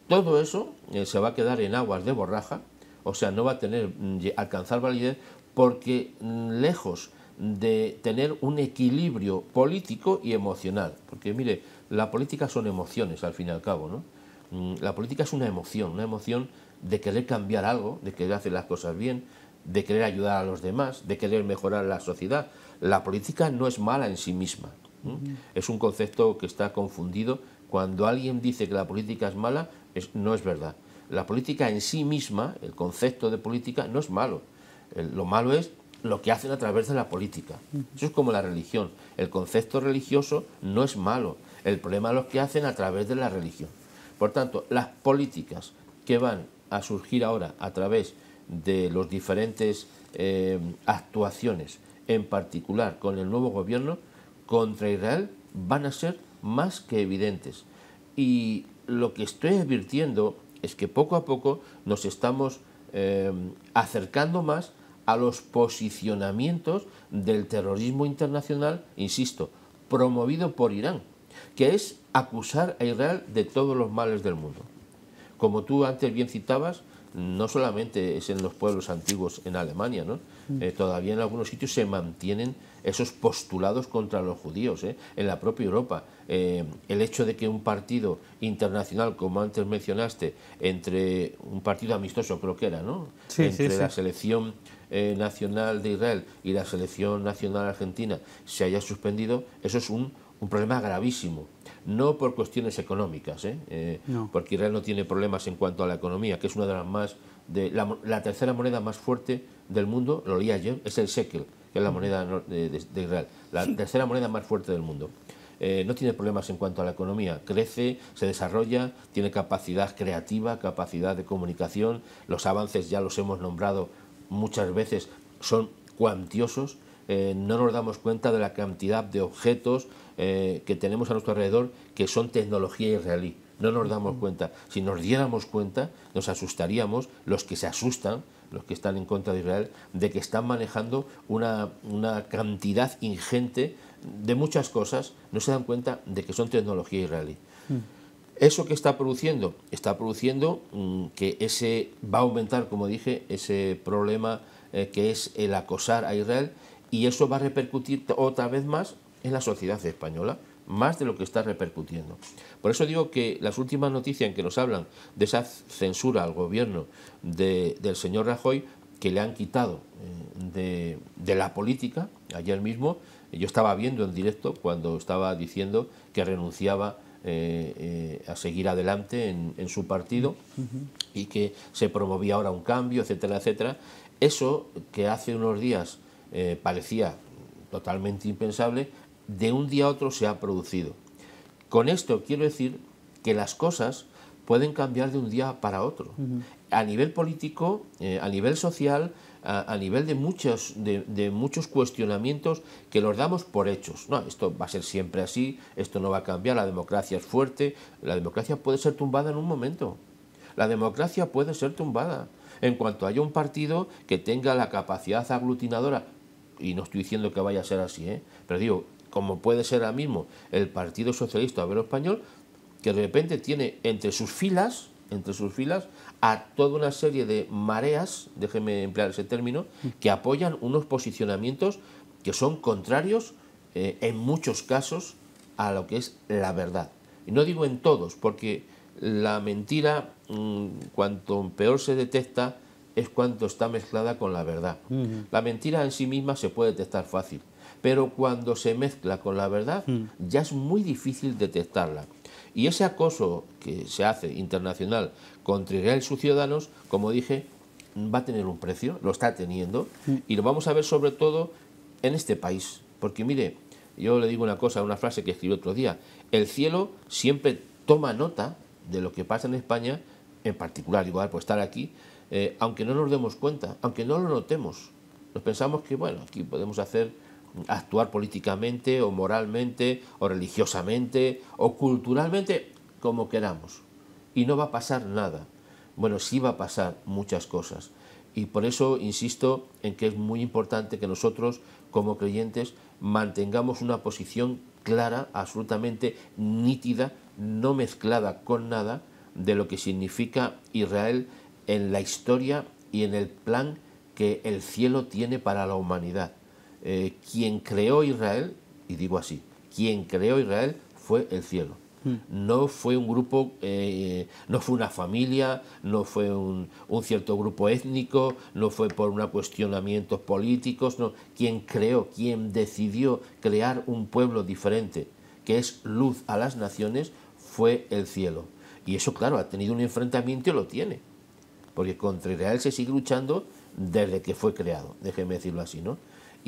[SPEAKER 2] todo eso eh, se va a quedar en aguas de borraja o sea, no va a tener, mm, alcanzar validez porque mm, lejos de tener un equilibrio político y emocional, porque mire, la política son emociones al fin y al cabo, ¿no? Mm, la política es una emoción, una emoción de querer cambiar algo, de querer hacer las cosas bien, de querer ayudar a los demás, de querer mejorar la sociedad. La política no es mala en sí misma. Es un concepto que está confundido. Cuando alguien dice que la política es mala, no es verdad. La política en sí misma, el concepto de política, no es malo. Lo malo es lo que hacen a través de la política. Eso es como la religión. El concepto religioso no es malo. El problema es lo que hacen a través de la religión. Por tanto, las políticas que van a surgir ahora a través de las diferentes eh, actuaciones, en particular con el nuevo gobierno, contra Israel van a ser más que evidentes. Y lo que estoy advirtiendo es que poco a poco nos estamos em, acercando más a los posicionamientos del terrorismo internacional, insisto, promovido por Irán, que es acusar a Israel de todos los males del mundo. Como tú antes bien citabas, no solamente es en los pueblos antiguos en Alemania, ¿no? Eh, todavía en algunos sitios se mantienen esos postulados contra los judíos ¿eh? en la propia Europa. Eh, el hecho de que un partido internacional, como antes mencionaste, entre un partido amistoso creo que era, ¿no? entre la selección nacional de Israel y la selección nacional argentina se haya suspendido, eso es un, problema gravísimo no por cuestiones económicas, porque Israel no tiene problemas en cuanto a la economía, que es una de las más la, tercera moneda más fuerte del mundo, lo leí ayer, es el shekel, que es la moneda de, Israel, la tercera moneda más fuerte del mundo. Eh, no tiene problemas en cuanto a la economía, crece, se desarrolla, tiene capacidad creativa, capacidad de comunicación, los avances ya los hemos nombrado muchas veces, son cuantiosos, eh, no nos damos cuenta de la cantidad de objetos eh, que tenemos a nuestro alrededor que son tecnología israelí no nos damos cuenta. Si nos diéramos cuenta, nos asustaríamos los que se asustan, los que están en contra de Israel, de que están manejando una, cantidad ingente de muchas cosas, no se dan cuenta de que son tecnología israelí. Mm. ¿Eso que está produciendo? Está produciendo mm, que ese va a aumentar, como dije, ese problema eh, que es el acosar a Israel y eso va a repercutir otra vez más en la sociedad española más de lo que está repercutiendo. Por eso digo que las últimas noticias en que nos hablan de esa censura al gobierno del señor Rajoy, que le han quitado eh, de, la política, ayer mismo, yo estaba viendo en directo cuando estaba diciendo que renunciaba eh, eh, a seguir adelante en, su partido y que se promovía ahora un cambio, etcétera, etcétera. Eso que hace unos días parecía totalmente impensable, de un día a otro se ha producido. Con esto quiero decir que las cosas pueden cambiar de un día para otro. A nivel político, eh, a nivel social, a, nivel de muchos, de, muchos cuestionamientos que los damos por hechos. No, esto va a ser siempre así, esto no va a cambiar, la democracia es fuerte, la democracia puede ser tumbada en un momento. La democracia puede ser tumbada. En cuanto haya un partido que tenga la capacidad aglutinadora, y no estoy diciendo que vaya a ser así, ¿eh? pero digo, como puede ser ahora mismo el Partido Socialista Obrero Español, que de repente tiene entre sus filas, entre sus filas, a toda una serie de mareas, déjeme emplear ese término, que apoyan unos posicionamientos que son contrarios eh, en muchos casos a lo que es la verdad. Y no digo en todos, porque la mentira, mm, cuanto peor se detecta, es cuanto está mezclada con la verdad. La mentira en sí misma se puede detectar fácil pero cuando se mezcla con la verdad mm. ya es muy difícil detectarla. Y ese acoso que se hace internacional contra Israel y sus ciudadanos, como dije, va a tener un precio, lo está teniendo, mm. y lo vamos a ver sobre todo en este país. Porque mire, yo le digo una cosa, una frase que escribí otro día, el cielo siempre toma nota de lo que pasa en España, en particular, igual por estar aquí, eh, aunque no nos demos cuenta, aunque no lo notemos. Nos pensamos que, bueno, aquí podemos hacer actuar políticamente o moralmente o religiosamente o culturalmente, como queramos. Y no va a pasar nada. Bueno, sí va a pasar muchas cosas. Y por eso insisto en que es muy importante que nosotros, como creyentes, mantengamos una posición clara, absolutamente nítida, no mezclada con nada, de lo que significa Israel en la historia y en el plan que el cielo tiene para la humanidad. Eh, quien creó Israel, y digo así, quien creó Israel fue el cielo. Hmm. No fue un grupo, eh, no fue una familia, no fue un, cierto grupo étnico, no fue por unos cuestionamientos políticos, no. Quien creó, quien decidió crear un pueblo diferente, que es luz a las naciones, fue el cielo. Y eso, claro, ha tenido un enfrentamiento y lo tiene. Porque contra Israel se sigue luchando desde que fue creado, déjeme decirlo así, ¿no?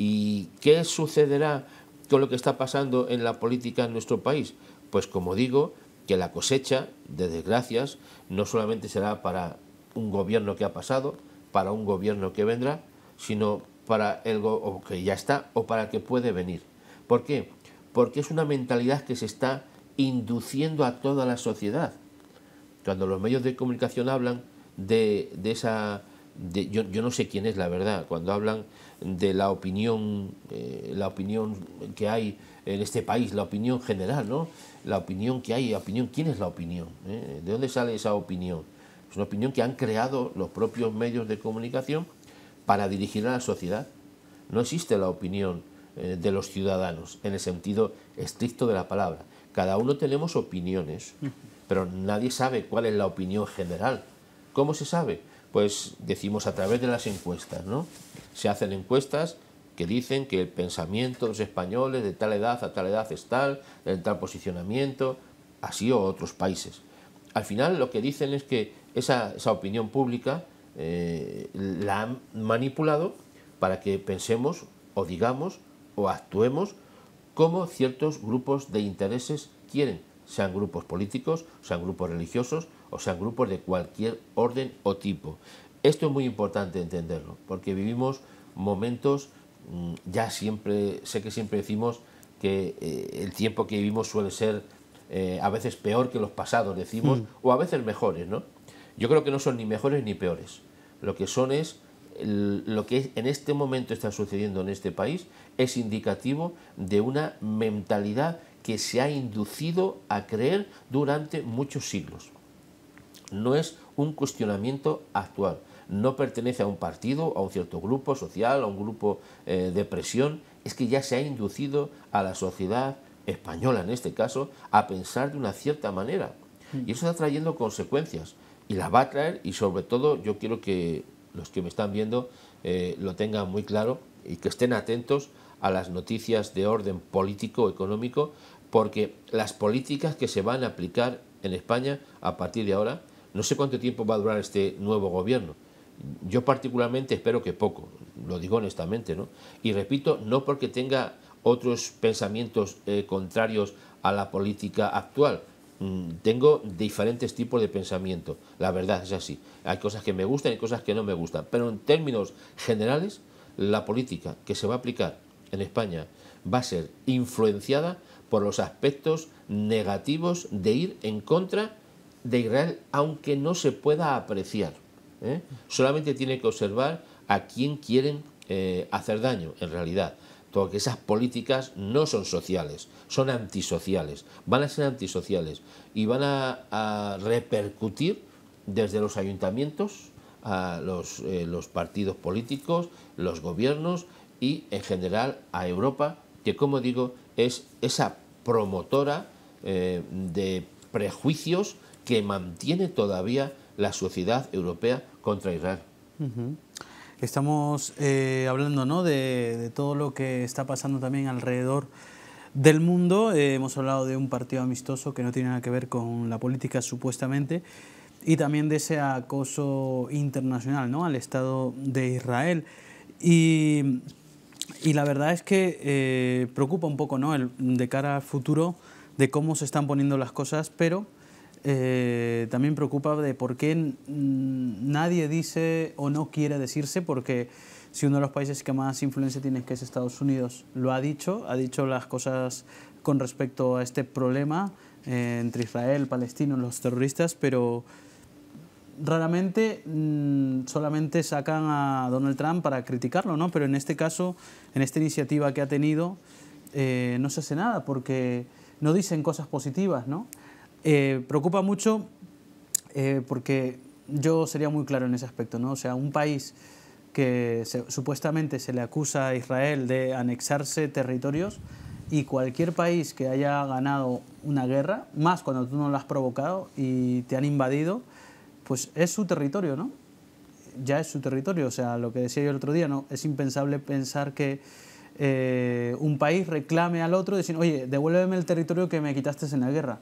[SPEAKER 2] ¿Y qué sucederá con lo que está pasando en la política en nuestro país? Pues como digo, que la cosecha de desgracias no solamente será para un gobierno que ha pasado, para un gobierno que vendrá, sino para el que ya está o para el que puede venir. ¿Por qué? Porque es una mentalidad que se está induciendo a toda la sociedad. Cuando los medios de comunicación hablan de esa de, yo, yo, no sé quién es la verdad, cuando hablan de la opinión, eh, la opinión que hay en este país, la opinión general, ¿no? La opinión que hay, opinión, ¿quién es la opinión? ¿Eh? ¿De dónde sale esa opinión? Es una opinión que han creado los propios medios de comunicación para dirigir a la sociedad. No existe la opinión eh, de los ciudadanos en el sentido estricto de la palabra. Cada uno tenemos opiniones, pero nadie sabe cuál es la opinión general. ¿Cómo se sabe? pues decimos a través de las encuestas, ¿no? Se hacen encuestas que dicen que el pensamiento de los españoles de tal edad a tal edad es tal, de tal posicionamiento, así o otros países. Al final lo que dicen es que esa, esa opinión pública eh, la han manipulado para que pensemos o digamos o actuemos como ciertos grupos de intereses quieren, sean grupos políticos, sean grupos religiosos, o sea, grupos de cualquier orden o tipo. Esto es muy importante entenderlo, porque vivimos momentos, mm, ya siempre, sé que siempre decimos que eh, el tiempo que vivimos suele ser eh, a veces peor que los pasados, decimos, hmm. o a veces mejores, ¿no? Yo creo que no son ni mejores ni peores. Lo que son es lo que en este momento está sucediendo en este país es indicativo de una mentalidad que se ha inducido a creer durante muchos siglos no es un cuestionamiento actual, no pertenece a un partido, a un cierto grupo social, a un grupo eh, de presión, es que ya se ha inducido a la sociedad española en este caso a pensar de una cierta manera. Mm. Y eso está trayendo consecuencias y las va a traer y sobre todo yo quiero que los que me están viendo eh, lo tengan muy claro y que estén atentos a las noticias de orden político, económico, porque las políticas que se van a aplicar en España a partir de ahora no sé cuánto tiempo va a durar este nuevo gobierno. Yo particularmente espero que poco, lo digo honestamente, ¿no? Y repito, no porque tenga otros pensamientos eh, contrarios a la política actual. Mm, tengo diferentes tipos de pensamiento, la verdad es así. Hay cosas que me gustan y cosas que no me gustan, pero en términos generales, la política que se va a aplicar en España va a ser influenciada por los aspectos negativos de ir en contra de Israel, aunque no se pueda apreciar. ¿eh? Solamente tiene que observar a quién quieren eh, hacer daño, en realidad. Porque esas políticas no son sociales, son antisociales, van a ser antisociales y van a, repercutir desde los ayuntamientos a eh, los, partidos políticos, los gobiernos y en general a Europa, que como digo es esa promotora de prejuicios que mantiene todavía la sociedad europea contra Israel.
[SPEAKER 1] Estamos eh, hablando de, todo lo que está pasando también alrededor del mundo. Eh, hemos hablado de un partido amistoso que no tiene nada que ver con la política supuestamente y también de ese acoso internacional ¿no? al Estado de Israel. Y, la verdad es que eh, preocupa un poco ¿no? El, de cara al futuro de cómo se están poniendo las cosas, pero eh, también preocupa de por qué nadie dice o no quiere decirse, porque si uno de los países que más influencia tiene, que es Estados Unidos, lo ha dicho, ha dicho las cosas con respecto a este problema eh, entre Israel, palestinos, los terroristas, pero raramente solamente sacan a Donald Trump para criticarlo, ¿no? Pero en este caso, en esta iniciativa que ha tenido, eh, no se hace nada porque no dicen cosas positivas, ¿no? Eh, preocupa mucho eh, porque yo sería muy claro en ese aspecto, ¿no? O sea, un país que supuestamente se le acusa a Israel de anexarse territorios y cualquier país que haya ganado una guerra, más cuando tú no la has provocado y te han invadido, pues es su territorio, ¿no? Ya es su territorio, o sea, lo que decía yo el otro día, ¿no? Es impensable pensar que eh, un país reclame al otro diciendo, oye, devuélveme el territorio que me quitaste en la guerra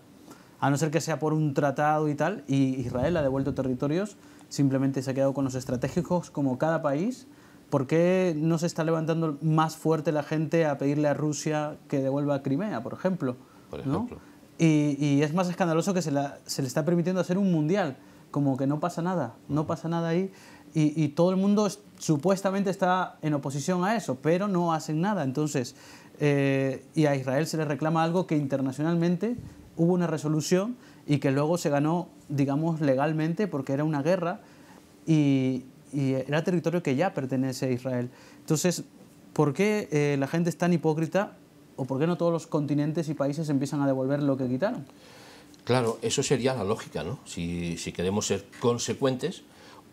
[SPEAKER 1] a no ser que sea por un tratado y tal, y Israel ha devuelto territorios, simplemente se ha quedado con los estratégicos como cada país. ¿Por qué no se está levantando más fuerte la gente a pedirle a Rusia que devuelva Crimea, por ejemplo? Por ejemplo. Y, es más escandaloso que se, le está permitiendo hacer un mundial, como que no pasa nada, no pasa nada ahí. Y, todo el mundo supuestamente está en oposición a eso, pero no hacen nada. Entonces, eh, y a Israel se le reclama algo que internacionalmente hubo una resolución y que luego se ganó, digamos, legalmente porque era una guerra y, y era territorio que ya pertenece a Israel. Entonces, ¿por qué eh, la gente es tan hipócrita o por qué no todos los continentes y países empiezan a devolver lo que quitaron?
[SPEAKER 2] Claro, eso sería la lógica, ¿no? Si, si queremos ser consecuentes,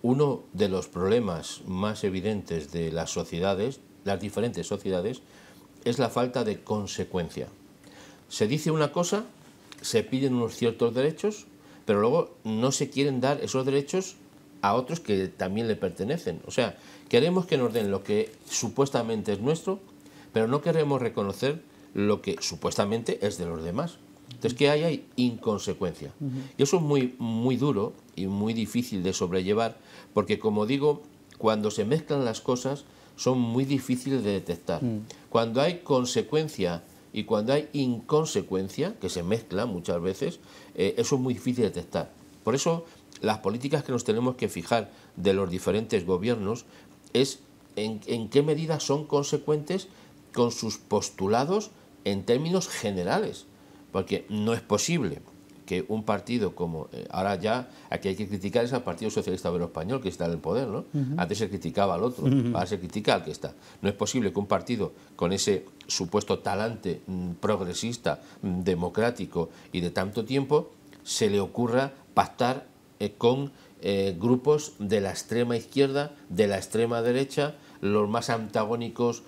[SPEAKER 2] uno de los problemas más evidentes de las sociedades, las diferentes sociedades, es la falta de consecuencia. Se dice una cosa se piden unos ciertos derechos, pero luego no se quieren dar esos derechos a otros que también le pertenecen. O sea, queremos que nos den lo que supuestamente es nuestro, pero no queremos reconocer lo que supuestamente es de los demás. Entonces, que hay? Hay inconsecuencia. Y eso es muy, muy duro y muy difícil de sobrellevar, porque como digo, cuando se mezclan las cosas son muy difíciles de detectar. Mm. Cuando hay consecuencia y cuando hay inconsecuencia, que se mezcla muchas veces, eh, eso es muy difícil de detectar. Por eso las políticas que nos tenemos que fijar de los diferentes gobiernos es en, en qué medida son consecuentes con sus postulados en términos generales, porque no es posible que un partido como... Eh, ahora ya, aquí hay que criticar es al Partido Socialista Obrero Español, que está en el poder, ¿no? Antes se criticaba al otro, ahora se critica al que está. No es posible que un partido con ese supuesto talante mm, progresista, mm, democrático y de tanto tiempo, se le ocurra pactar eh, con eh, grupos de la extrema izquierda, de la extrema derecha, los más antagónicos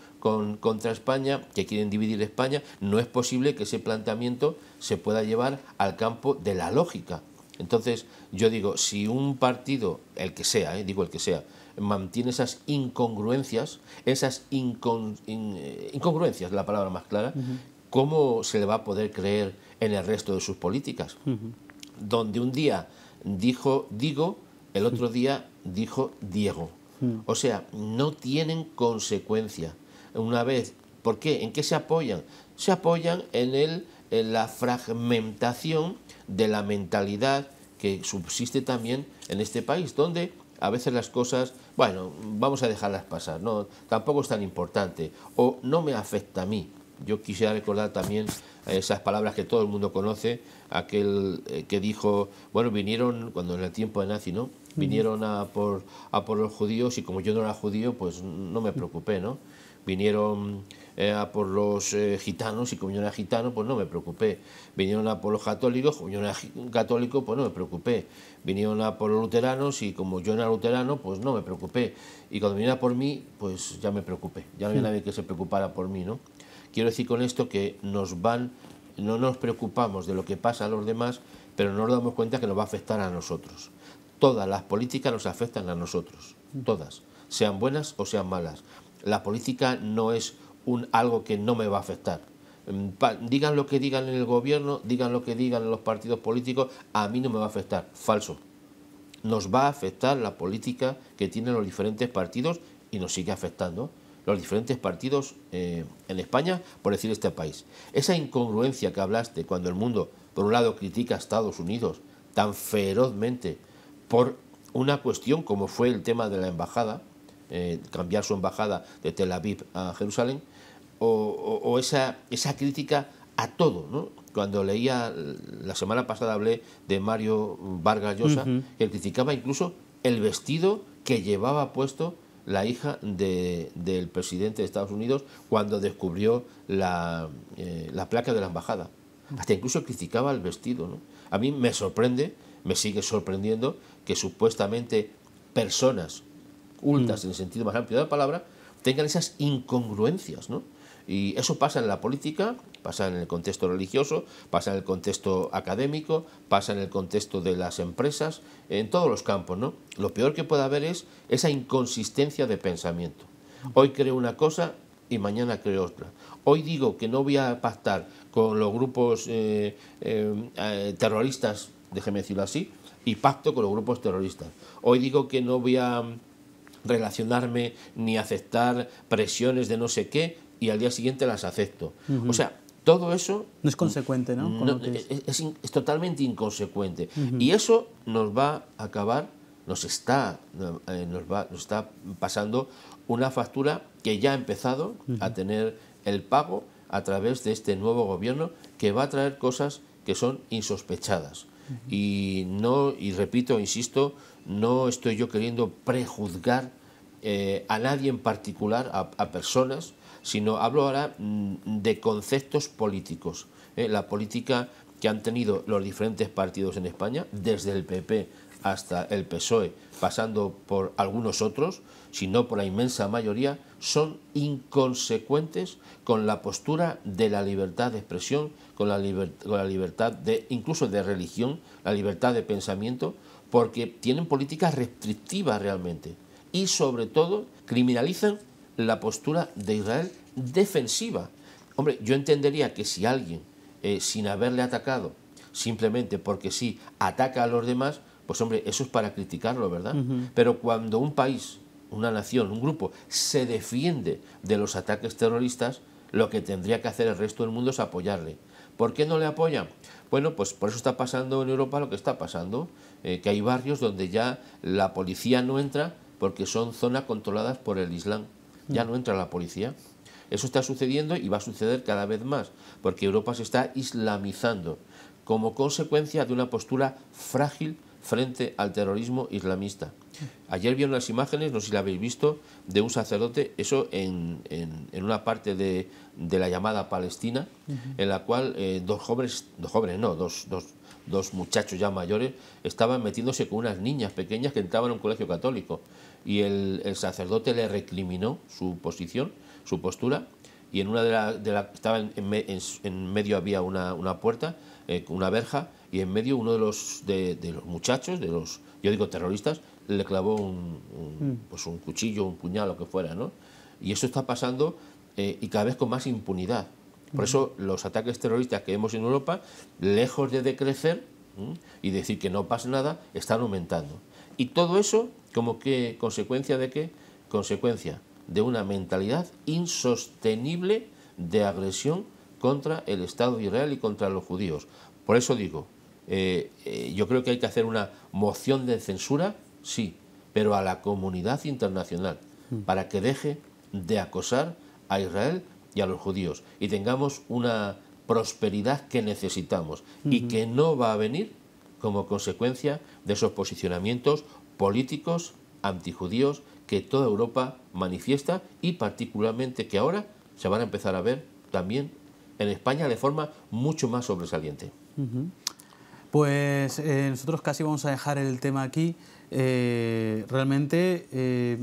[SPEAKER 2] contra España, que quieren dividir España, no es posible que ese planteamiento se pueda llevar al campo de la lógica. Entonces, yo digo, si un partido, el que sea, eh, digo el que sea, mantiene esas incongruencias, esas eh, incongruencias, la palabra más clara, ¿cómo se le va a poder creer en el resto de sus políticas? Donde un día dijo digo, el otro día dijo Diego. Mm. O sea, no tienen consecuencia una vez. ¿Por qué? ¿En qué se apoyan? Se apoyan en, el, en la fragmentación de la mentalidad que subsiste también en este país, donde a veces las cosas, bueno, vamos a dejarlas pasar, no, tampoco es tan importante, o no me afecta a mí. Yo quisiera recordar también esas palabras que todo el mundo conoce, aquel eh, que dijo, bueno, vinieron, cuando en el tiempo de Nazi, ¿no? Vinieron a por, a por los judíos y como yo no era judío, pues no me preocupé, ¿no? vinieron eh, a por los eh, gitanos y como yo era gitano, pues no me preocupé. Vinieron a por los católicos, como yo era católico, pues no me preocupé. Vinieron a por los luteranos y como yo era luterano, pues no me preocupé. Y cuando vinieron a por mí, pues ya me preocupé. Ya no había nadie que se preocupara por mí, ¿no? Quiero decir con esto que nos van, no nos preocupamos de lo que pasa a los demás, pero no nos damos cuenta que nos va a afectar a nosotros. Todas las políticas nos afectan a nosotros, mm. todas, sean buenas o sean malas. La política no es un, algo que no me va a afectar. Mm, digan lo que digan en el gobierno, digan lo que digan en los partidos políticos, a mí no me va a afectar. Falso. Nos va a afectar la política que tienen los diferentes partidos y nos sigue afectando los diferentes partidos eh, en España, por decir este país. Esa incongruencia que hablaste cuando el mundo, por un lado, critica a Estados Unidos tan ferozmente por una cuestión como fue el tema de la embajada, eh, cambiar su embajada de Tel Aviv a Jerusalén, o, esa, esa crítica a todo. ¿no? Cuando leía, la semana pasada hablé de Mario Vargas Llosa, que criticaba incluso el vestido que llevaba puesto la hija del presidente de Estados Unidos cuando descubrió la, eh, la, placa de la embajada. Hasta incluso criticaba el vestido. ¿no? A mí me sorprende, me sigue sorprendiendo que supuestamente personas ultas mm. en el sentido más amplio de la palabra, tengan esas incongruencias, ¿no? Y eso pasa en la política, pasa en el contexto religioso, pasa en el contexto académico, pasa en el contexto de las empresas, en todos los campos, ¿no? Lo peor que puede haber es esa inconsistencia de pensamiento. Hoy creo una cosa y mañana creo otra. Hoy digo que no voy a pactar con los grupos eh, eh, eh, terroristas, déjeme decirlo así, y pacto con los grupos terroristas. Hoy digo que no voy a relacionarme ni aceptar presiones de no sé qué y al día siguiente las acepto. O sea, todo eso... No es consecuente, ¿no? es, totalmente inconsecuente. Y eso nos va a acabar, nos está, eh, nos, va, nos está pasando una factura que ya ha empezado a tener el pago a través de este nuevo gobierno que va a traer cosas que son insospechadas. Y no, y repito, insisto, no estoy yo queriendo prejuzgar eh, a nadie en particular, a, personas, sino hablo ahora mm, de conceptos políticos. ¿eh? la política que han tenido los diferentes partidos en España, desde el PP hasta el PSOE, pasando por algunos otros, sino por la inmensa mayoría, son inconsecuentes con la postura de la libertad de expresión, con la, con la libertad de incluso de religión, la libertad de pensamiento, porque tienen políticas restrictivas realmente y sobre todo criminalizan la postura de Israel defensiva. Hombre, yo entendería que si alguien, eh, sin haberle atacado, simplemente porque sí, ataca a los demás, pues hombre, eso es para criticarlo, ¿verdad? Pero cuando un país, una nación, un grupo, se defiende de los ataques terroristas, lo que tendría que hacer el resto del mundo es apoyarle. ¿Por qué no le apoyan? Bueno, pues por eso está pasando en Europa lo que está pasando, eh, que hay barrios donde ya la policía no entra porque son zonas controladas por el Islam. Ya no entra la policía. Eso está sucediendo y va a suceder cada vez más, porque Europa se está islamizando como consecuencia de una postura frágil frente al terrorismo islamista. Ayer vieron unas imágenes, no sé si la habéis visto, de un sacerdote, eso en, una parte de, de, la llamada Palestina, en la cual eh, dos jóvenes, dos jóvenes no, dos, dos, dos muchachos ya mayores, estaban metiéndose con unas niñas pequeñas que entraban a un colegio católico y el, sacerdote le recriminó su posición, su postura, y en una de La, estaba en, medio había una, puerta, eh, una verja, y en medio uno de los, de, los muchachos, de los, yo digo terroristas, le clavó un, mm. pues un cuchillo, un puñal, lo que fuera, ¿no? Y eso está pasando eh, y cada vez con más impunidad. Por eso los ataques terroristas que vemos en Europa, lejos de decrecer y decir que no pasa nada, están aumentando. Y todo eso como consecuencia de qué? Consecuencia de una mentalidad insostenible de agresión contra el Estado de Israel y contra los judíos. Por eso digo, eh, eh, yo creo que hay que hacer una moción de censura, sí, pero a la comunidad internacional, mm. para que deje de acosar a Israel y a los judíos y tengamos una prosperidad que necesitamos y que no va a venir como consecuencia de esos posicionamientos políticos antijudíos que toda Europa manifiesta y particularmente que ahora se van a empezar a ver también en España de forma mucho más sobresaliente.
[SPEAKER 1] Pues eh, nosotros casi vamos a dejar el tema aquí. Eh, realmente eh,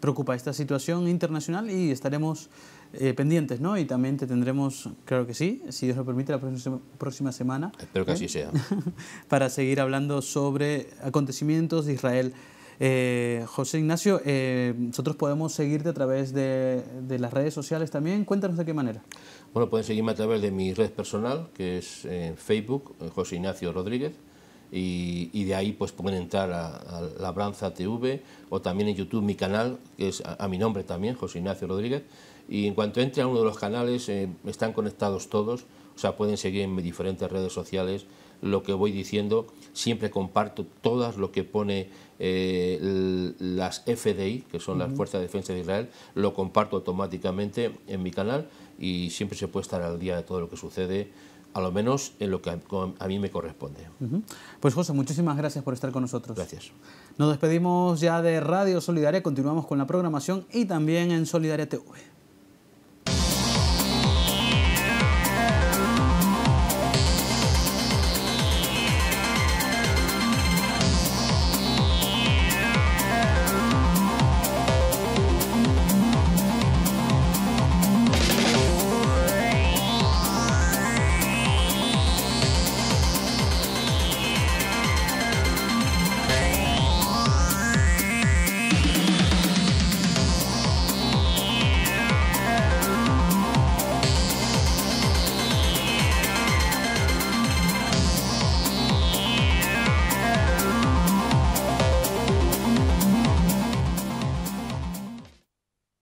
[SPEAKER 1] preocupa esta situación internacional y estaremos eh, pendientes, ¿no? Y también te tendremos, claro que sí, si Dios lo permite, la próxima semana. Espero que ¿eh? así sea. para seguir hablando sobre acontecimientos de Israel. Eh, José Ignacio, nosotros podemos seguirte a través de, las redes sociales también. Cuéntanos de qué manera.
[SPEAKER 2] Bueno, pueden seguirme a
[SPEAKER 1] través de mi red
[SPEAKER 2] personal, que es en Facebook, José Ignacio Rodríguez. Y, de ahí pues pueden entrar a, Labranza TV o también en YouTube mi canal, que es a mi nombre también, José Ignacio Rodríguez y en cuanto entre a uno de los canales eh, están conectados todos, o sea, pueden seguir en mis diferentes redes sociales lo que voy diciendo, siempre comparto todas lo que pone eh, las FDI, que son las Fuerzas de Defensa de Israel, lo comparto automáticamente en mi canal y siempre se puede estar al día de todo lo que sucede a lo menos en lo que a, mí me corresponde.
[SPEAKER 1] Pues José, muchísimas gracias por estar con nosotros. Gracias. Nos despedimos ya de Radio Solidaria, continuamos con la programación y también en Solidaria TV.